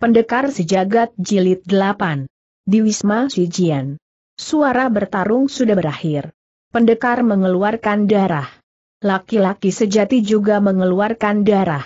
Pendekar Sejagat Jilid 8. Di Wisma Sijian. Suara bertarung sudah berakhir. Pendekar mengeluarkan darah. Laki-laki sejati juga mengeluarkan darah.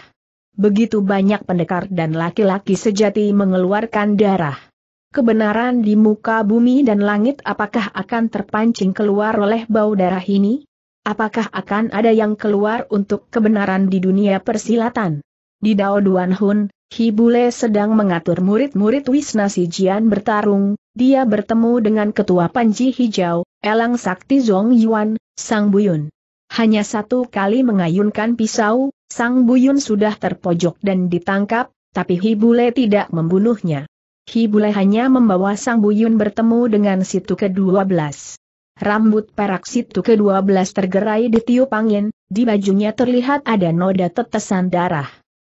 Begitu banyak pendekar dan laki-laki sejati mengeluarkan darah. Kebenaran di muka bumi dan langit apakah akan terpancing keluar oleh bau darah ini? Apakah akan ada yang keluar untuk kebenaran di dunia persilatan? Di Dao Duan Hun, Hibule sedang mengatur murid-murid Wisna Sijian bertarung, dia bertemu dengan Ketua Panji Hijau, Elang Sakti Zong Yuan, Sang Buyun. Hanya satu kali mengayunkan pisau, Sang Buyun sudah terpojok dan ditangkap, tapi Hibule tidak membunuhnya. Hibule hanya membawa Sang Buyun bertemu dengan situ ke-12. Rambut perak situ ke-12 tergerai di tiup angin, di bajunya terlihat ada noda tetesan darah.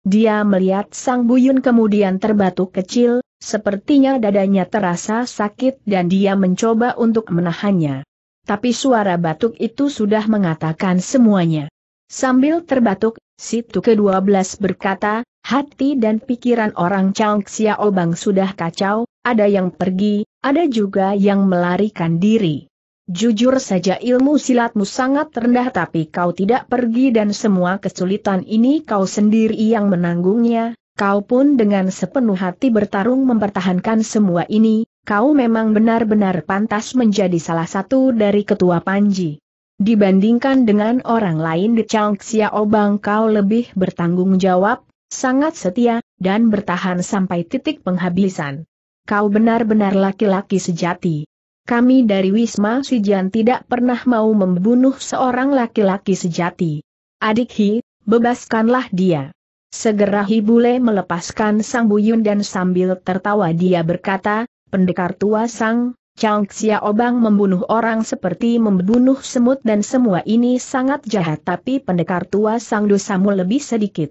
Dia melihat sang buyun kemudian terbatuk kecil, sepertinya dadanya terasa sakit dan dia mencoba untuk menahannya. Tapi suara batuk itu sudah mengatakan semuanya. Sambil terbatuk, situ ke-12 berkata, hati dan pikiran orang Chang Xiaobang sudah kacau, ada yang pergi, ada juga yang melarikan diri. Jujur saja ilmu silatmu sangat rendah tapi kau tidak pergi dan semua kesulitan ini kau sendiri yang menanggungnya, kau pun dengan sepenuh hati bertarung mempertahankan semua ini, kau memang benar-benar pantas menjadi salah satu dari ketua Panji. Dibandingkan dengan orang lain di Changxia Obang kau lebih bertanggung jawab, sangat setia, dan bertahan sampai titik penghabisan. Kau benar-benar laki-laki sejati. Kami dari Wisma Sijian tidak pernah mau membunuh seorang laki-laki sejati. Adik Hi, bebaskanlah dia. Segera Hi Bule melepaskan Sang Buyun dan sambil tertawa dia berkata, Pendekar tua Sang, Chang Xia Obang membunuh orang seperti membunuh semut dan semua ini sangat jahat tapi pendekar tua sang dosamu lebih sedikit.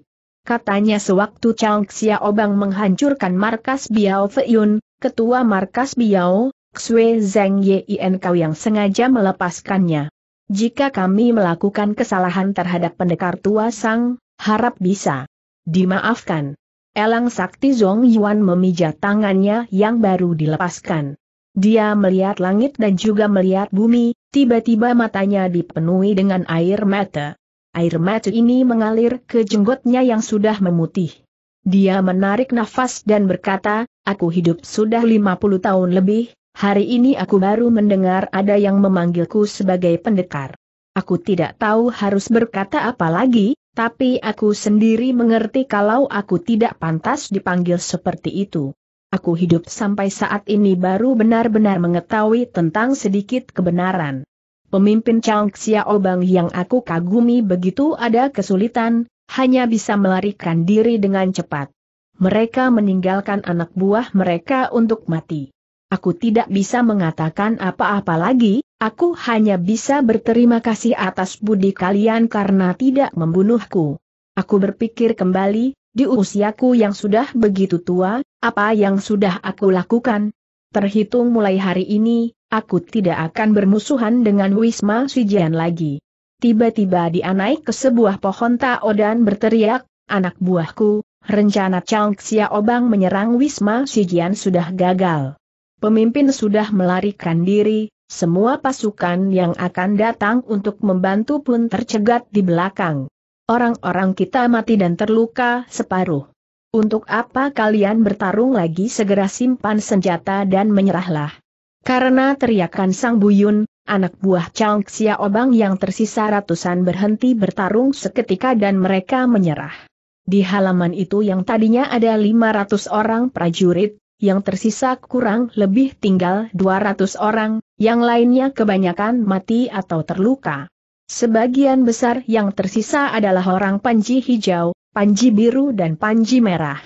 Katanya sewaktu Chang Xia Obang menghancurkan markas Biao Feiyun, ketua markas Biao, Xue Zeng Yin kau yang sengaja melepaskannya. Jika kami melakukan kesalahan terhadap pendekar tua Sang, harap bisa dimaafkan. Elang Sakti Zong Yuan memijat tangannya yang baru dilepaskan. Dia melihat langit dan juga melihat bumi, tiba-tiba matanya dipenuhi dengan air mata. Air mata ini mengalir ke jenggotnya yang sudah memutih. Dia menarik nafas dan berkata, aku hidup sudah 50 tahun lebih, Hari ini aku baru mendengar ada yang memanggilku sebagai pendekar. Aku tidak tahu harus berkata apa lagi, tapi aku sendiri mengerti kalau aku tidak pantas dipanggil seperti itu. Aku hidup sampai saat ini baru benar-benar mengetahui tentang sedikit kebenaran. Pemimpin Chang Xiaobang yang aku kagumi begitu ada kesulitan, hanya bisa melarikan diri dengan cepat. Mereka meninggalkan anak buah mereka untuk mati. Aku tidak bisa mengatakan apa-apa lagi, aku hanya bisa berterima kasih atas budi kalian karena tidak membunuhku. Aku berpikir kembali, di usiaku yang sudah begitu tua, apa yang sudah aku lakukan? Terhitung mulai hari ini, aku tidak akan bermusuhan dengan Wisma Sijian lagi. Tiba-tiba dia naik ke sebuah pohon tao dan berteriak, anak buahku, rencana Chang Xiaobang menyerang Wisma Sijian sudah gagal. Pemimpin sudah melarikan diri, semua pasukan yang akan datang untuk membantu pun tercegat di belakang. Orang-orang kita mati dan terluka separuh. Untuk apa kalian bertarung lagi segera simpan senjata dan menyerahlah. Karena teriakan Sang Buyun, anak buah Chang Xiaobang yang tersisa ratusan berhenti bertarung seketika dan mereka menyerah. Di halaman itu yang tadinya ada 500 orang prajurit, yang tersisa kurang lebih tinggal 200 orang, yang lainnya kebanyakan mati atau terluka. Sebagian besar yang tersisa adalah orang panji hijau, panji biru dan panji merah.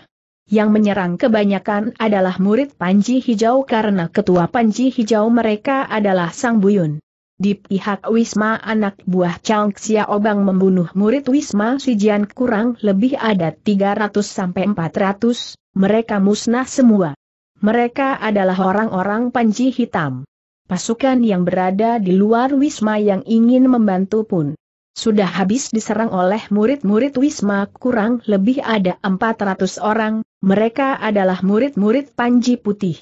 Yang menyerang kebanyakan adalah murid panji hijau karena ketua panji hijau mereka adalah Sang Buyun. Di pihak Wisma anak buah Chang Xia Obang membunuh murid Wisma Sijian kurang lebih ada 300-400, mereka musnah semua. Mereka adalah orang-orang panji hitam. Pasukan yang berada di luar Wisma yang ingin membantu pun sudah habis diserang oleh murid-murid Wisma kurang lebih ada 400 orang, mereka adalah murid-murid Panji Putih.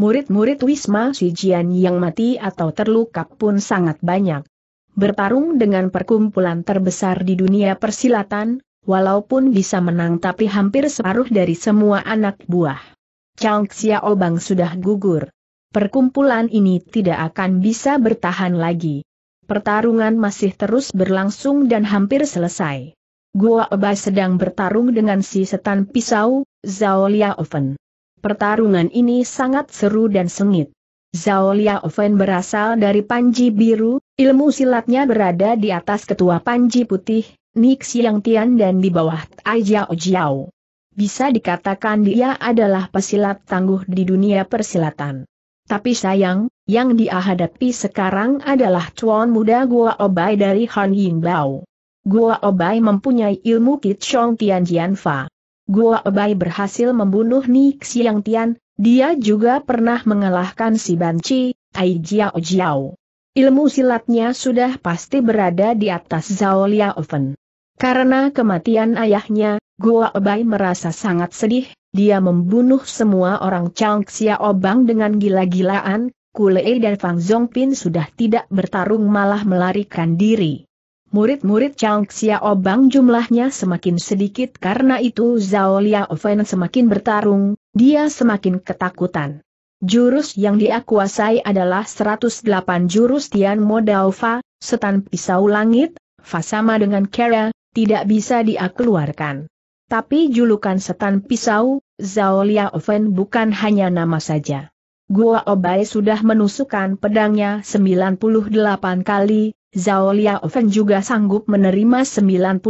Murid-murid Wisma Sijian yang mati atau terluka pun sangat banyak. Bertarung dengan perkumpulan terbesar di dunia persilatan, walaupun bisa menang tapi hampir separuh dari semua anak buah. Chang Xiao Bang sudah gugur. Perkumpulan ini tidak akan bisa bertahan lagi. Pertarungan masih terus berlangsung dan hampir selesai. Guo Obai sedang bertarung dengan si setan pisau, Zhao Liaofen. Pertarungan ini sangat seru dan sengit. Zhao Liaofen berasal dari Panji Biru, ilmu silatnya berada di atas ketua Panji Putih, Nixiang Tian dan di bawah Tai Jiao Jiao. Bisa dikatakan dia adalah pesilat tangguh di dunia persilatan. Tapi sayang, yang dia hadapi sekarang adalah cuan muda Gua Obai dari Han Bao. Gua Obai mempunyai ilmu Kitchong Tian Jianfa. Gua Obai berhasil membunuh Ni Xiang Tian, dia juga pernah mengalahkan si Banci, Tai Jiao Jiao. Ilmu silatnya sudah pasti berada di atas Zhao Oven. Karena kematian ayahnya, Gua Obai merasa sangat sedih, dia membunuh semua orang Chang Xia Obang dengan gila-gilaan, Kulei e dan Fang Zongpin sudah tidak bertarung malah melarikan diri. Murid-murid Chang Xiaobang jumlahnya semakin sedikit karena itu Zhao Fen semakin bertarung, dia semakin ketakutan. Jurus yang dia kuasai adalah 108 jurus Tian Mo Dao setan pisau langit, fa sama dengan Kera, tidak bisa dia keluarkan. Tapi julukan setan pisau, Zhao Liaofen bukan hanya nama saja. Gua Obai sudah menusukkan pedangnya 98 kali, Zhao Liaofen juga sanggup menerima 98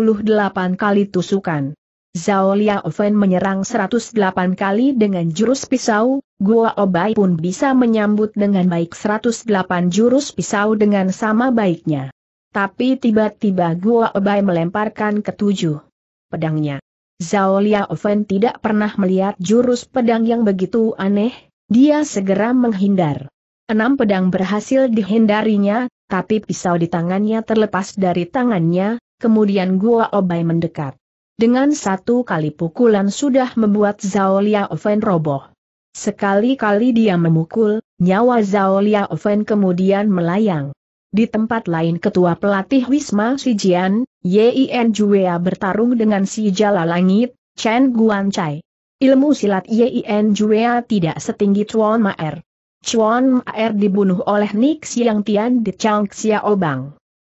kali tusukan. Zhao Liaofen menyerang 108 kali dengan jurus pisau, Gua Obai pun bisa menyambut dengan baik 108 jurus pisau dengan sama baiknya. Tapi tiba-tiba Gua Obai melemparkan ketujuh pedangnya. Zhao Liaofen tidak pernah melihat jurus pedang yang begitu aneh, dia segera menghindar. Enam pedang berhasil dihindarinya, tapi pisau di tangannya terlepas dari tangannya, kemudian Gua Obai mendekat. Dengan satu kali pukulan sudah membuat Zhao Liaofen roboh. Sekali-kali dia memukul, nyawa Zhao Liaofen kemudian melayang. Di tempat lain ketua pelatih Wisma Sijian, Yin Juwea bertarung dengan si Jala Langit, Chen Guancai. Ilmu silat Yin Juwea tidak setinggi Chuan Maer. Chuan Maer dibunuh oleh Nick Siang Tian di Chang Xiao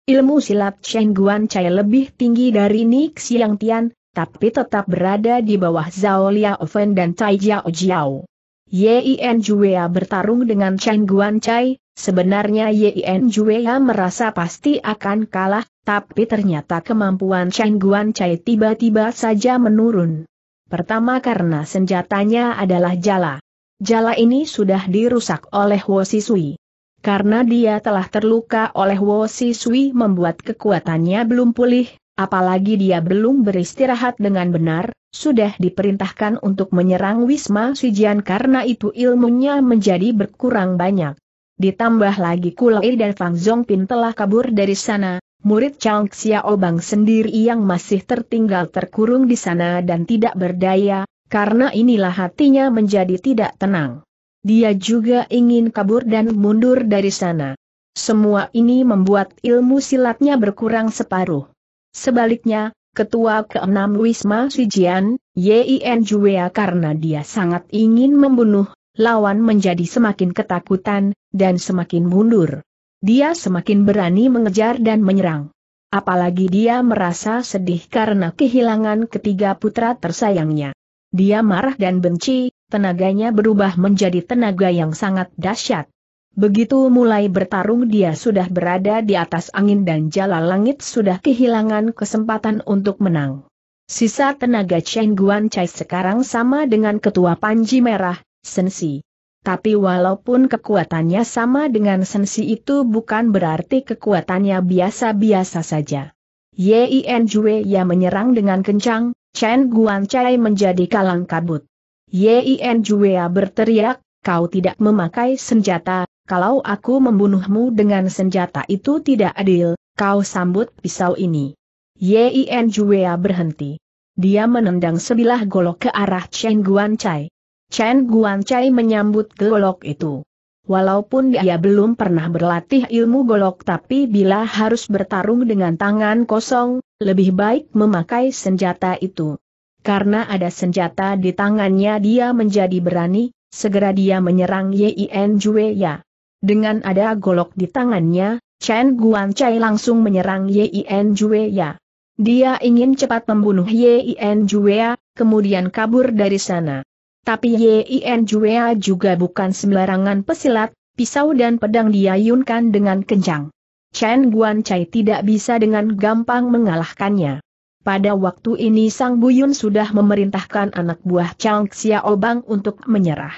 Ilmu silat Chen Guancai lebih tinggi dari Nick Siang Tian, tapi tetap berada di bawah Zhao Liao Fen dan Tai Jiao Jiao. Yin Juwea bertarung dengan Chen Guancai, Sebenarnya Yin Juwea merasa pasti akan kalah, tapi ternyata kemampuan Chen Guan Chai tiba-tiba saja menurun. Pertama karena senjatanya adalah jala. Jala ini sudah dirusak oleh Wo Sisui. Karena dia telah terluka oleh Wo Sisui membuat kekuatannya belum pulih, apalagi dia belum beristirahat dengan benar, sudah diperintahkan untuk menyerang Wisma Sijian, karena itu ilmunya menjadi berkurang banyak. Ditambah lagi Kulai dan Fang Zongpin telah kabur dari sana, murid Chang Xiaobang sendiri yang masih tertinggal terkurung di sana dan tidak berdaya, karena inilah hatinya menjadi tidak tenang. Dia juga ingin kabur dan mundur dari sana. Semua ini membuat ilmu silatnya berkurang separuh. Sebaliknya, Ketua keenam Wisma Sijian, Yin Juwea karena dia sangat ingin membunuh lawan menjadi semakin ketakutan, dan semakin mundur. Dia semakin berani mengejar dan menyerang. Apalagi dia merasa sedih karena kehilangan ketiga putra tersayangnya. Dia marah dan benci, tenaganya berubah menjadi tenaga yang sangat dahsyat. Begitu mulai bertarung dia sudah berada di atas angin dan jala langit sudah kehilangan kesempatan untuk menang. Sisa tenaga Chen Guan Chai sekarang sama dengan ketua Panji Merah, sensi. Tapi walaupun kekuatannya sama dengan sensi itu bukan berarti kekuatannya biasa-biasa saja. Yin Jue ya menyerang dengan kencang, Chen Guan Chai menjadi kalang kabut. Yin Jue berteriak, kau tidak memakai senjata, kalau aku membunuhmu dengan senjata itu tidak adil, kau sambut pisau ini. Yin Jue berhenti. Dia menendang sebilah golok ke arah Chen Guan Chai. Chen Guancai menyambut golok itu. Walaupun dia belum pernah berlatih ilmu golok tapi bila harus bertarung dengan tangan kosong, lebih baik memakai senjata itu. Karena ada senjata di tangannya dia menjadi berani, segera dia menyerang Yin Ya. Dengan ada golok di tangannya, Chen Guancai langsung menyerang Yin Ya. Dia ingin cepat membunuh Yin Ya, kemudian kabur dari sana. Tapi Yin Juea juga bukan sembarangan pesilat, pisau dan pedang diayunkan dengan kencang. Chen Guan Chai tidak bisa dengan gampang mengalahkannya. Pada waktu ini Sang Buyun sudah memerintahkan anak buah Chang Xiaobang untuk menyerah.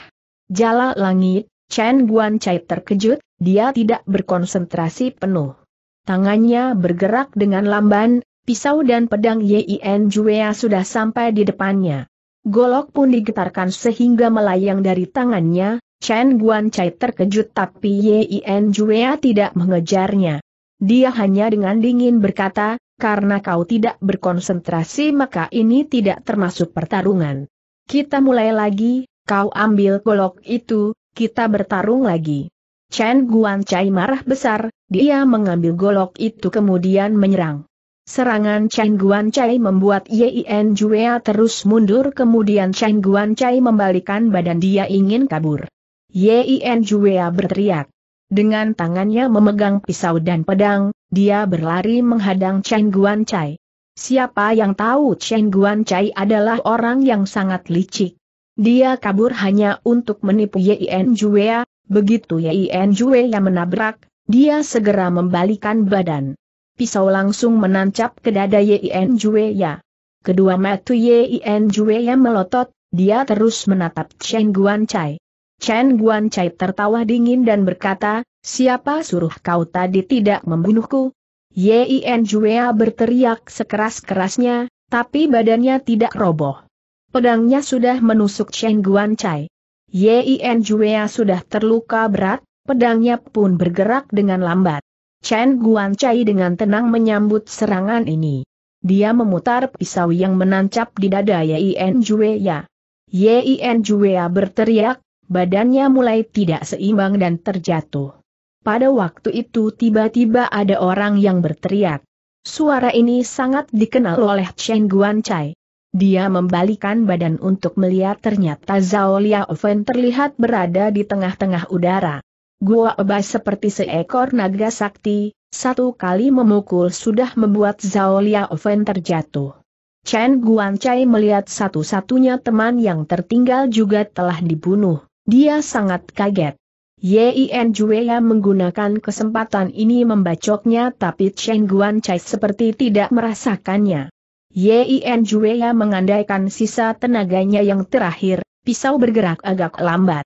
Jala langit, Chen Guan Chai terkejut, dia tidak berkonsentrasi penuh. Tangannya bergerak dengan lamban, pisau dan pedang Yin Juea sudah sampai di depannya. Golok pun digetarkan sehingga melayang dari tangannya, Chen Guan Guancai terkejut tapi Yin Juea tidak mengejarnya. Dia hanya dengan dingin berkata, karena kau tidak berkonsentrasi maka ini tidak termasuk pertarungan. Kita mulai lagi, kau ambil golok itu, kita bertarung lagi. Chen Guan Guancai marah besar, dia mengambil golok itu kemudian menyerang. Serangan Chen Guan Chai membuat Yin Juea terus mundur kemudian Chen Guan Chai membalikan badan dia ingin kabur. Yin Juea berteriak. Dengan tangannya memegang pisau dan pedang, dia berlari menghadang Chen Guan Chai. Siapa yang tahu Chen Guan Chai adalah orang yang sangat licik. Dia kabur hanya untuk menipu Yin Juea, begitu Yin Juea menabrak, dia segera membalikan badan pisau langsung menancap ke dada Yin Ya. Kedua mata Yin Ya melotot, dia terus menatap Chen Guan Chai. Chen Guan Chai tertawa dingin dan berkata, siapa suruh kau tadi tidak membunuhku? Yin Ya berteriak sekeras-kerasnya, tapi badannya tidak roboh. Pedangnya sudah menusuk Chen Guan Chai. Yin Ya sudah terluka berat, pedangnya pun bergerak dengan lambat. Chen Guancai dengan tenang menyambut serangan ini. Dia memutar pisau yang menancap di dada Yin Jueya. Yin Jueya berteriak, badannya mulai tidak seimbang dan terjatuh. Pada waktu itu tiba-tiba ada orang yang berteriak. Suara ini sangat dikenal oleh Chen Guancai. Dia membalikan badan untuk melihat ternyata Zhao Liaofen terlihat berada di tengah-tengah udara. Gua Ebas seperti seekor naga sakti, satu kali memukul sudah membuat Zhao Liaofen terjatuh. Chen Guancai melihat satu-satunya teman yang tertinggal juga telah dibunuh, dia sangat kaget. Yin Jueya menggunakan kesempatan ini membacoknya tapi Chen Guancai seperti tidak merasakannya. Yin Jueya mengandaikan sisa tenaganya yang terakhir, pisau bergerak agak lambat.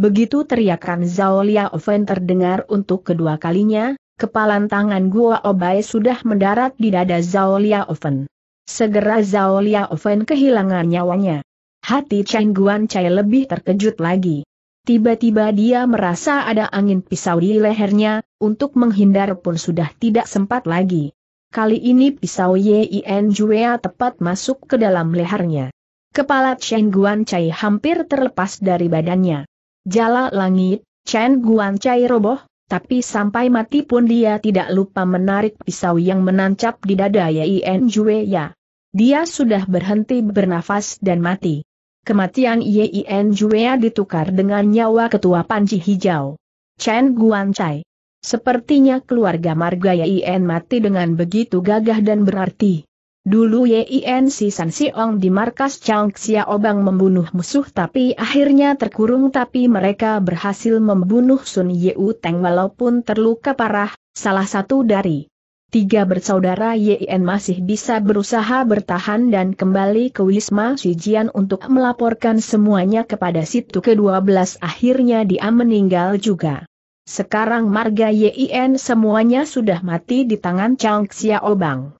Begitu teriakan Zhao Oven terdengar untuk kedua kalinya, kepalan tangan Gua Obai sudah mendarat di dada Zhao Oven. Segera Zhao Oven kehilangan nyawanya. Hati Chen Guan Chai lebih terkejut lagi. Tiba-tiba dia merasa ada angin pisau di lehernya, untuk menghindar pun sudah tidak sempat lagi. Kali ini pisau Yin Juea tepat masuk ke dalam lehernya. Kepala Chen Guan Chai hampir terlepas dari badannya. Jala langit, Chen Guan Chai roboh, tapi sampai mati pun dia tidak lupa menarik pisau yang menancap di dada Yien Jue Ya. Dia sudah berhenti bernafas dan mati. Kematian Yien Jue Ya ditukar dengan nyawa ketua Panji Hijau. Chen Guan Chai. Sepertinya keluarga marga Yin mati dengan begitu gagah dan berarti. Dulu Yin Si San Siong di markas Chang Xia Obang membunuh musuh tapi akhirnya terkurung tapi mereka berhasil membunuh Sun Yeu Teng walaupun terluka parah, salah satu dari tiga bersaudara Yin masih bisa berusaha bertahan dan kembali ke Wisma Sijian untuk melaporkan semuanya kepada situ ke-12 akhirnya dia meninggal juga. Sekarang marga Yin semuanya sudah mati di tangan Chang Xia Obang.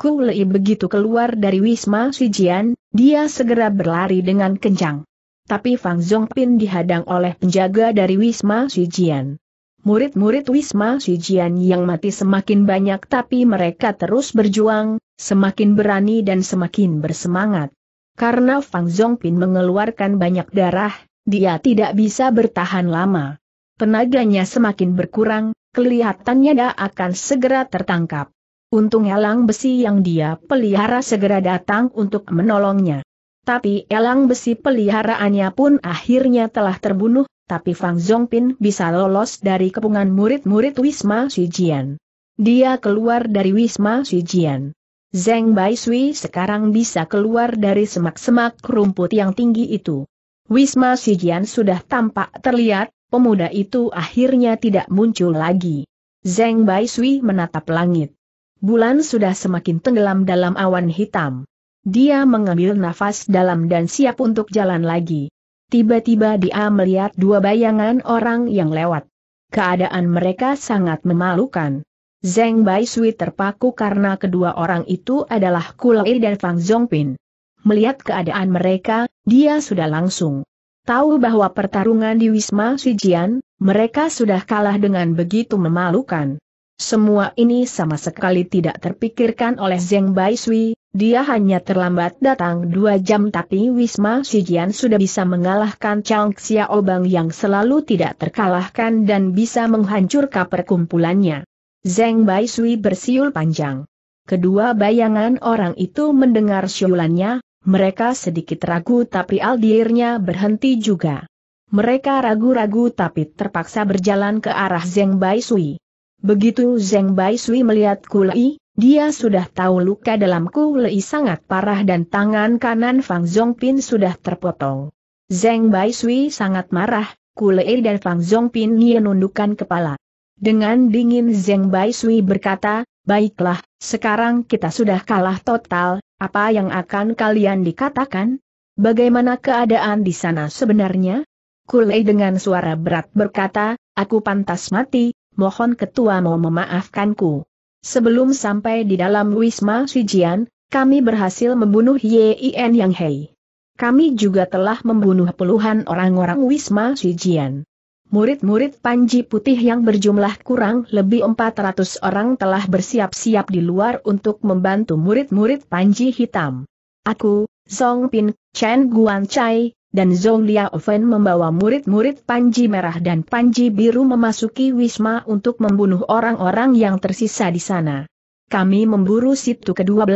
Ku Lei begitu keluar dari Wisma Sijian, dia segera berlari dengan kencang. Tapi Fang Zhongpin dihadang oleh penjaga dari Wisma Sijian. Murid-murid Wisma Sijian yang mati semakin banyak tapi mereka terus berjuang, semakin berani dan semakin bersemangat. Karena Fang Zhongpin mengeluarkan banyak darah, dia tidak bisa bertahan lama. Tenaganya semakin berkurang, kelihatannya dia akan segera tertangkap. Untung elang besi yang dia pelihara segera datang untuk menolongnya. Tapi elang besi peliharaannya pun akhirnya telah terbunuh, tapi Fang Zongpin bisa lolos dari kepungan murid-murid Wisma Sujian. Dia keluar dari Wisma Sujian. Zeng Bai Sui sekarang bisa keluar dari semak-semak rumput yang tinggi itu. Wisma Sijian sudah tampak terlihat, pemuda itu akhirnya tidak muncul lagi. Zeng Bai Sui menatap langit. Bulan sudah semakin tenggelam dalam awan hitam. Dia mengambil nafas dalam dan siap untuk jalan lagi. Tiba-tiba dia melihat dua bayangan orang yang lewat. Keadaan mereka sangat memalukan. Zeng Bai Sui terpaku karena kedua orang itu adalah Kulai dan Fang Zhongpin. Melihat keadaan mereka, dia sudah langsung tahu bahwa pertarungan di Wisma Sijian, mereka sudah kalah dengan begitu memalukan. Semua ini sama sekali tidak terpikirkan oleh Zeng Bai dia hanya terlambat datang dua jam tapi Wisma Sijian sudah bisa mengalahkan Chang Xiaobang yang selalu tidak terkalahkan dan bisa menghancurkan perkumpulannya. Zeng Bai bersiul panjang. Kedua bayangan orang itu mendengar siulannya, mereka sedikit ragu tapi aldirnya berhenti juga. Mereka ragu-ragu tapi terpaksa berjalan ke arah Zeng Bai Begitu Zeng Bai Sui melihat Kulei, dia sudah tahu luka dalam Kulei sangat parah dan tangan kanan Fang Zongpin sudah terpotong. Zeng Bai Sui sangat marah, Kulei dan Fang Zongpin menundukkan kepala. Dengan dingin Zeng Bai Sui berkata, Baiklah, sekarang kita sudah kalah total, apa yang akan kalian dikatakan? Bagaimana keadaan di sana sebenarnya? Kulei dengan suara berat berkata, aku pantas mati, mohon ketua mau memaafkanku. Sebelum sampai di dalam Wisma Sujian, kami berhasil membunuh Yien Yang Hei. Kami juga telah membunuh puluhan orang-orang Wisma Sujian. Murid-murid Panji Putih yang berjumlah kurang lebih 400 orang telah bersiap-siap di luar untuk membantu murid-murid Panji Hitam. Aku, Song Pin, Chen Guan Chai, dan Zhou Liaofen membawa murid-murid Panji Merah dan Panji Biru memasuki Wisma untuk membunuh orang-orang yang tersisa di sana. Kami memburu Situ ke-12,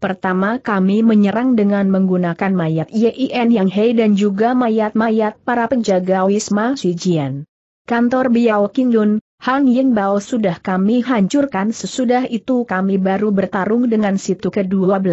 pertama kami menyerang dengan menggunakan mayat Yin Yang Hei dan juga mayat-mayat para penjaga Wisma Sujian. Kantor Biao Yun, Han Yin Bao sudah kami hancurkan sesudah itu kami baru bertarung dengan situ ke-12.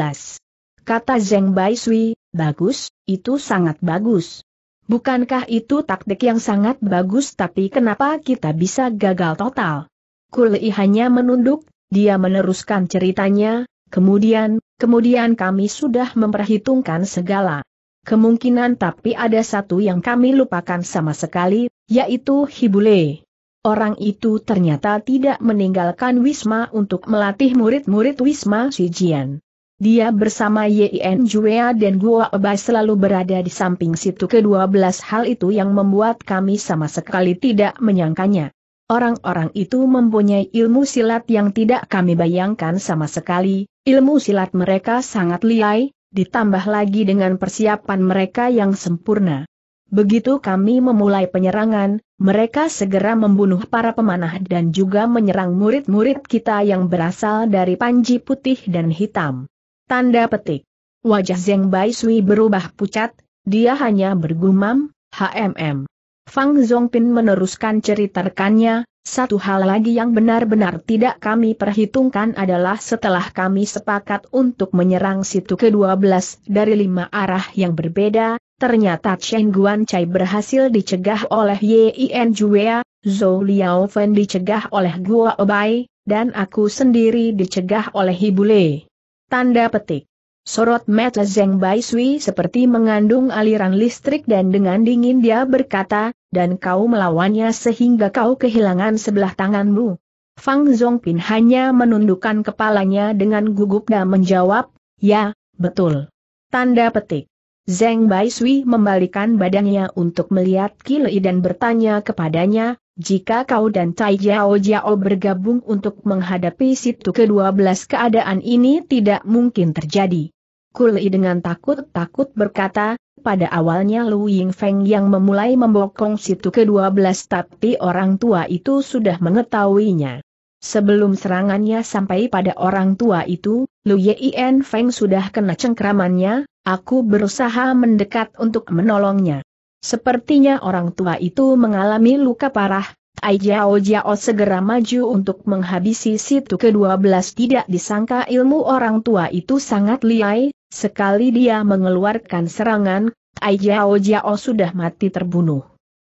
Kata Zeng Bai Sui, Bagus, itu sangat bagus. Bukankah itu taktik yang sangat bagus tapi kenapa kita bisa gagal total? Kuli hanya menunduk, dia meneruskan ceritanya, kemudian, kemudian kami sudah memperhitungkan segala kemungkinan tapi ada satu yang kami lupakan sama sekali, yaitu Hibule. Orang itu ternyata tidak meninggalkan Wisma untuk melatih murid-murid Wisma Sijian. Dia bersama Yin Juea dan Guo Ebai selalu berada di samping situ Kedua belas hal itu yang membuat kami sama sekali tidak menyangkanya. Orang-orang itu mempunyai ilmu silat yang tidak kami bayangkan sama sekali, ilmu silat mereka sangat liai, ditambah lagi dengan persiapan mereka yang sempurna. Begitu kami memulai penyerangan, mereka segera membunuh para pemanah dan juga menyerang murid-murid kita yang berasal dari Panji Putih dan Hitam. Tanda petik. Wajah Zeng Bai Sui berubah pucat, dia hanya bergumam, HMM. Fang Zongpin meneruskan cerita rekannya, satu hal lagi yang benar-benar tidak kami perhitungkan adalah setelah kami sepakat untuk menyerang situ ke-12 dari lima arah yang berbeda, ternyata Chen Guan Chai berhasil dicegah oleh Yin Juea, Zhou Liao Fen dicegah oleh Guo Bai, dan aku sendiri dicegah oleh Hibule. Tanda petik. Sorot mata Zeng Bai Sui seperti mengandung aliran listrik dan dengan dingin dia berkata, dan kau melawannya sehingga kau kehilangan sebelah tanganmu. Fang Zongpin hanya menundukkan kepalanya dengan gugup dan menjawab, ya, betul. Tanda petik. Zeng Bai Sui membalikan badannya untuk melihat Kilei dan bertanya kepadanya, jika kau dan Tai Jiao Jiao bergabung untuk menghadapi situ ke-12 keadaan ini tidak mungkin terjadi. Kuli dengan takut-takut berkata, pada awalnya Lu Ying Feng yang memulai membokong situ ke-12 tapi orang tua itu sudah mengetahuinya. Sebelum serangannya sampai pada orang tua itu, Lu Yien Feng sudah kena cengkramannya, aku berusaha mendekat untuk menolongnya. Sepertinya orang tua itu mengalami luka parah, Tai Jiao Jiao segera maju untuk menghabisi situ ke-12 tidak disangka ilmu orang tua itu sangat liai, sekali dia mengeluarkan serangan, Tai Jiao Jiao sudah mati terbunuh.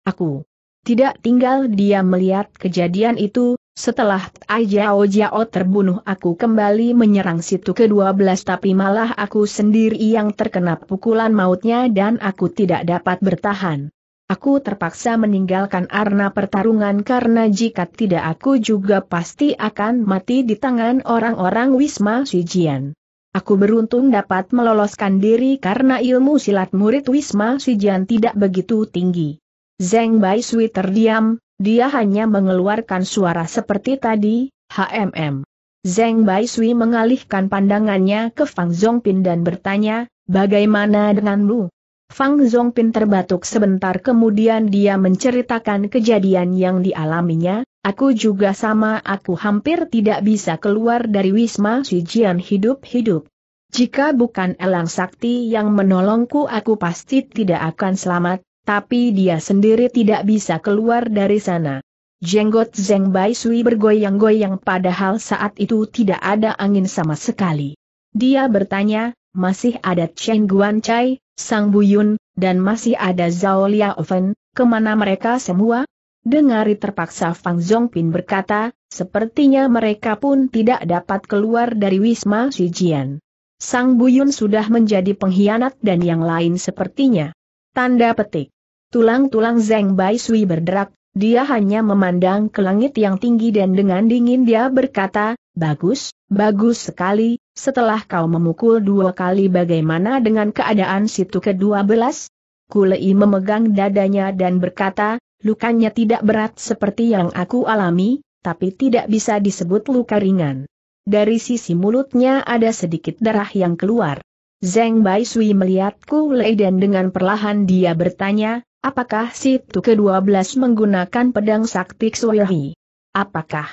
Aku tidak tinggal dia melihat kejadian itu, setelah Tai Jiao Jiao terbunuh aku kembali menyerang situ ke-12 tapi malah aku sendiri yang terkena pukulan mautnya dan aku tidak dapat bertahan. Aku terpaksa meninggalkan arena pertarungan karena jika tidak aku juga pasti akan mati di tangan orang-orang Wisma Sijian. Aku beruntung dapat meloloskan diri karena ilmu silat murid Wisma Sijian tidak begitu tinggi. Zeng Bai Sui terdiam, dia hanya mengeluarkan suara seperti tadi, HMM. Zeng Bai Sui mengalihkan pandangannya ke Fang Zongpin dan bertanya, bagaimana denganmu? Fang Zongpin terbatuk sebentar kemudian dia menceritakan kejadian yang dialaminya, aku juga sama aku hampir tidak bisa keluar dari Wisma Sujian hidup-hidup. Jika bukan Elang Sakti yang menolongku aku pasti tidak akan selamat, tapi dia sendiri tidak bisa keluar dari sana. Jenggot Zeng Bai Sui bergoyang-goyang padahal saat itu tidak ada angin sama sekali. Dia bertanya, masih ada Chen Guan Chai, Sang Buyun, dan masih ada Zhao Oven, kemana mereka semua? Dengari terpaksa Fang Zhongpin berkata, sepertinya mereka pun tidak dapat keluar dari Wisma Shijian. Sang Buyun sudah menjadi pengkhianat dan yang lain sepertinya. Tanda petik. Tulang-tulang Zeng Bai Sui berderak, dia hanya memandang ke langit yang tinggi dan dengan dingin dia berkata, Bagus, bagus sekali, setelah kau memukul dua kali bagaimana dengan keadaan situ kedua belas? Kulei memegang dadanya dan berkata, lukanya tidak berat seperti yang aku alami, tapi tidak bisa disebut luka ringan. Dari sisi mulutnya ada sedikit darah yang keluar. Zeng Bai Sui melihat Kulei dan dengan perlahan dia bertanya, Apakah situ ke-12 menggunakan pedang sakti Xuehi? Apakah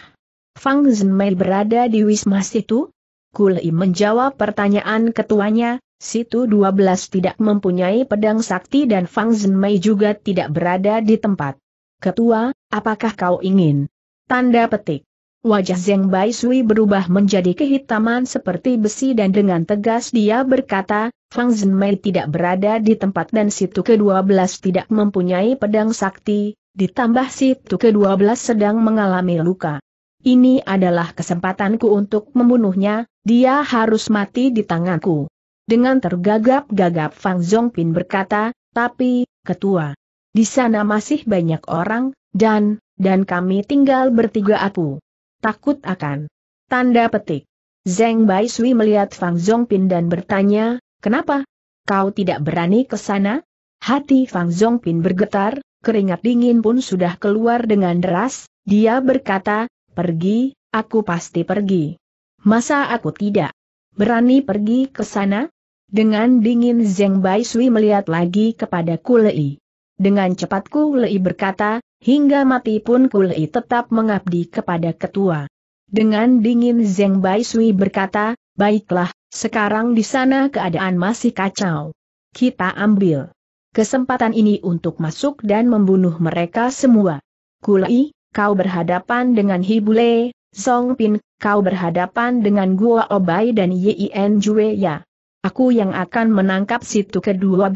Fang Zhenmei berada di wisma situ? Kuli menjawab pertanyaan ketuanya, situ 12 tidak mempunyai pedang sakti dan Fang Zhenmei juga tidak berada di tempat. Ketua, apakah kau ingin? Tanda petik. Wajah Zeng Bai Sui berubah menjadi kehitaman seperti besi dan dengan tegas dia berkata, Fang Zhenmei tidak berada di tempat dan situ ke-12 tidak mempunyai pedang sakti, ditambah situ ke-12 sedang mengalami luka. Ini adalah kesempatanku untuk membunuhnya, dia harus mati di tanganku. Dengan tergagap-gagap Fang Zongpin berkata, tapi, ketua, di sana masih banyak orang, dan, dan kami tinggal bertiga aku. Takut akan. Tanda petik. Zeng Bai Sui melihat Fang Zongpin dan bertanya, Kenapa? Kau tidak berani ke sana? Hati Fang Zongpin bergetar, keringat dingin pun sudah keluar dengan deras, dia berkata, pergi, aku pasti pergi. Masa aku tidak berani pergi ke sana? Dengan dingin Zeng Bai Sui melihat lagi kepada Kulei. Dengan cepat Kulei berkata, hingga mati pun Kulei tetap mengabdi kepada ketua. Dengan dingin Zeng Bai Sui berkata, baiklah, sekarang di sana keadaan masih kacau. Kita ambil kesempatan ini untuk masuk dan membunuh mereka semua. Kulai, kau berhadapan dengan Hibule, Song Pin, kau berhadapan dengan Gua Obai dan Yien ya. Aku yang akan menangkap situ ke-12.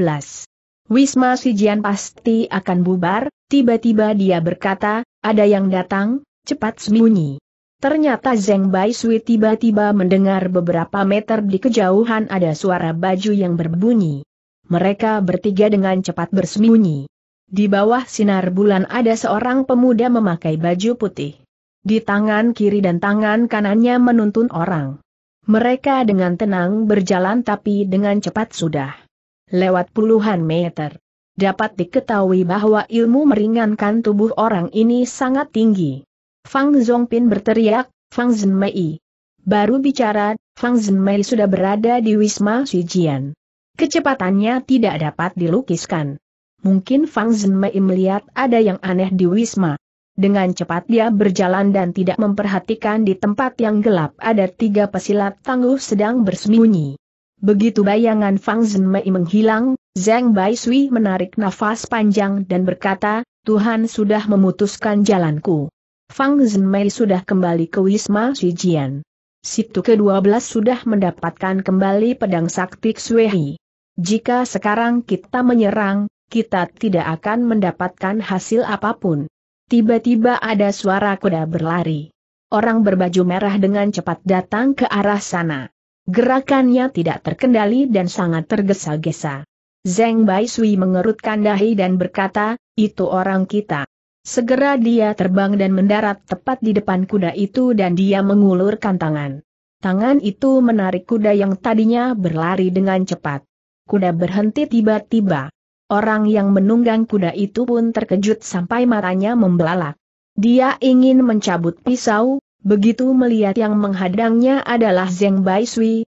Wisma Sijian pasti akan bubar, tiba-tiba dia berkata, ada yang datang, cepat sembunyi. Ternyata Zeng Bai Sui tiba-tiba mendengar beberapa meter di kejauhan ada suara baju yang berbunyi. Mereka bertiga dengan cepat bersembunyi. Di bawah sinar bulan ada seorang pemuda memakai baju putih. Di tangan kiri dan tangan kanannya menuntun orang. Mereka dengan tenang berjalan tapi dengan cepat sudah. Lewat puluhan meter. Dapat diketahui bahwa ilmu meringankan tubuh orang ini sangat tinggi. Fang Zongpin berteriak, Fang Zhenmei. Baru bicara, Fang Zhenmei sudah berada di Wisma Sujian. Kecepatannya tidak dapat dilukiskan. Mungkin Fang Zhenmei melihat ada yang aneh di Wisma. Dengan cepat dia berjalan dan tidak memperhatikan di tempat yang gelap ada tiga pesilat tangguh sedang bersembunyi. Begitu bayangan Fang Zhenmei menghilang, Zhang Bai Sui menarik nafas panjang dan berkata, Tuhan sudah memutuskan jalanku. Fang Zhenmei sudah kembali ke Wisma Shijian. Situ ke-12 sudah mendapatkan kembali pedang sakti Xuehi. Jika sekarang kita menyerang, kita tidak akan mendapatkan hasil apapun. Tiba-tiba ada suara kuda berlari. Orang berbaju merah dengan cepat datang ke arah sana. Gerakannya tidak terkendali dan sangat tergesa-gesa. Zeng Bai Sui mengerutkan dahi dan berkata, itu orang kita. Segera dia terbang dan mendarat tepat di depan kuda itu dan dia mengulurkan tangan. Tangan itu menarik kuda yang tadinya berlari dengan cepat. Kuda berhenti tiba-tiba. Orang yang menunggang kuda itu pun terkejut sampai matanya membelalak. Dia ingin mencabut pisau, begitu melihat yang menghadangnya adalah Zeng Bai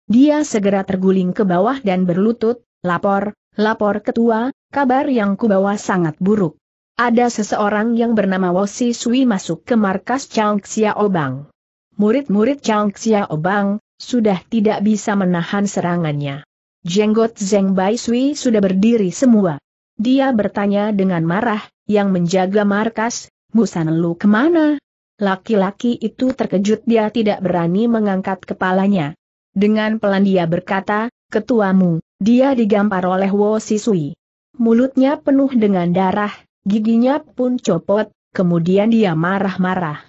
dia segera terguling ke bawah dan berlutut, lapor, lapor ketua, kabar yang kubawa sangat buruk. Ada seseorang yang bernama Wosi Sui masuk ke markas Chang Xiaobang. Murid-murid Chang Xiaobang sudah tidak bisa menahan serangannya. Jenggot Zeng Bai Sui sudah berdiri semua. Dia bertanya dengan marah, yang menjaga markas, Musan Lu kemana? Laki-laki itu terkejut dia tidak berani mengangkat kepalanya. Dengan pelan dia berkata, ketuamu, dia digampar oleh Wo Sisui. Mulutnya penuh dengan darah, Giginya pun copot, kemudian dia marah-marah.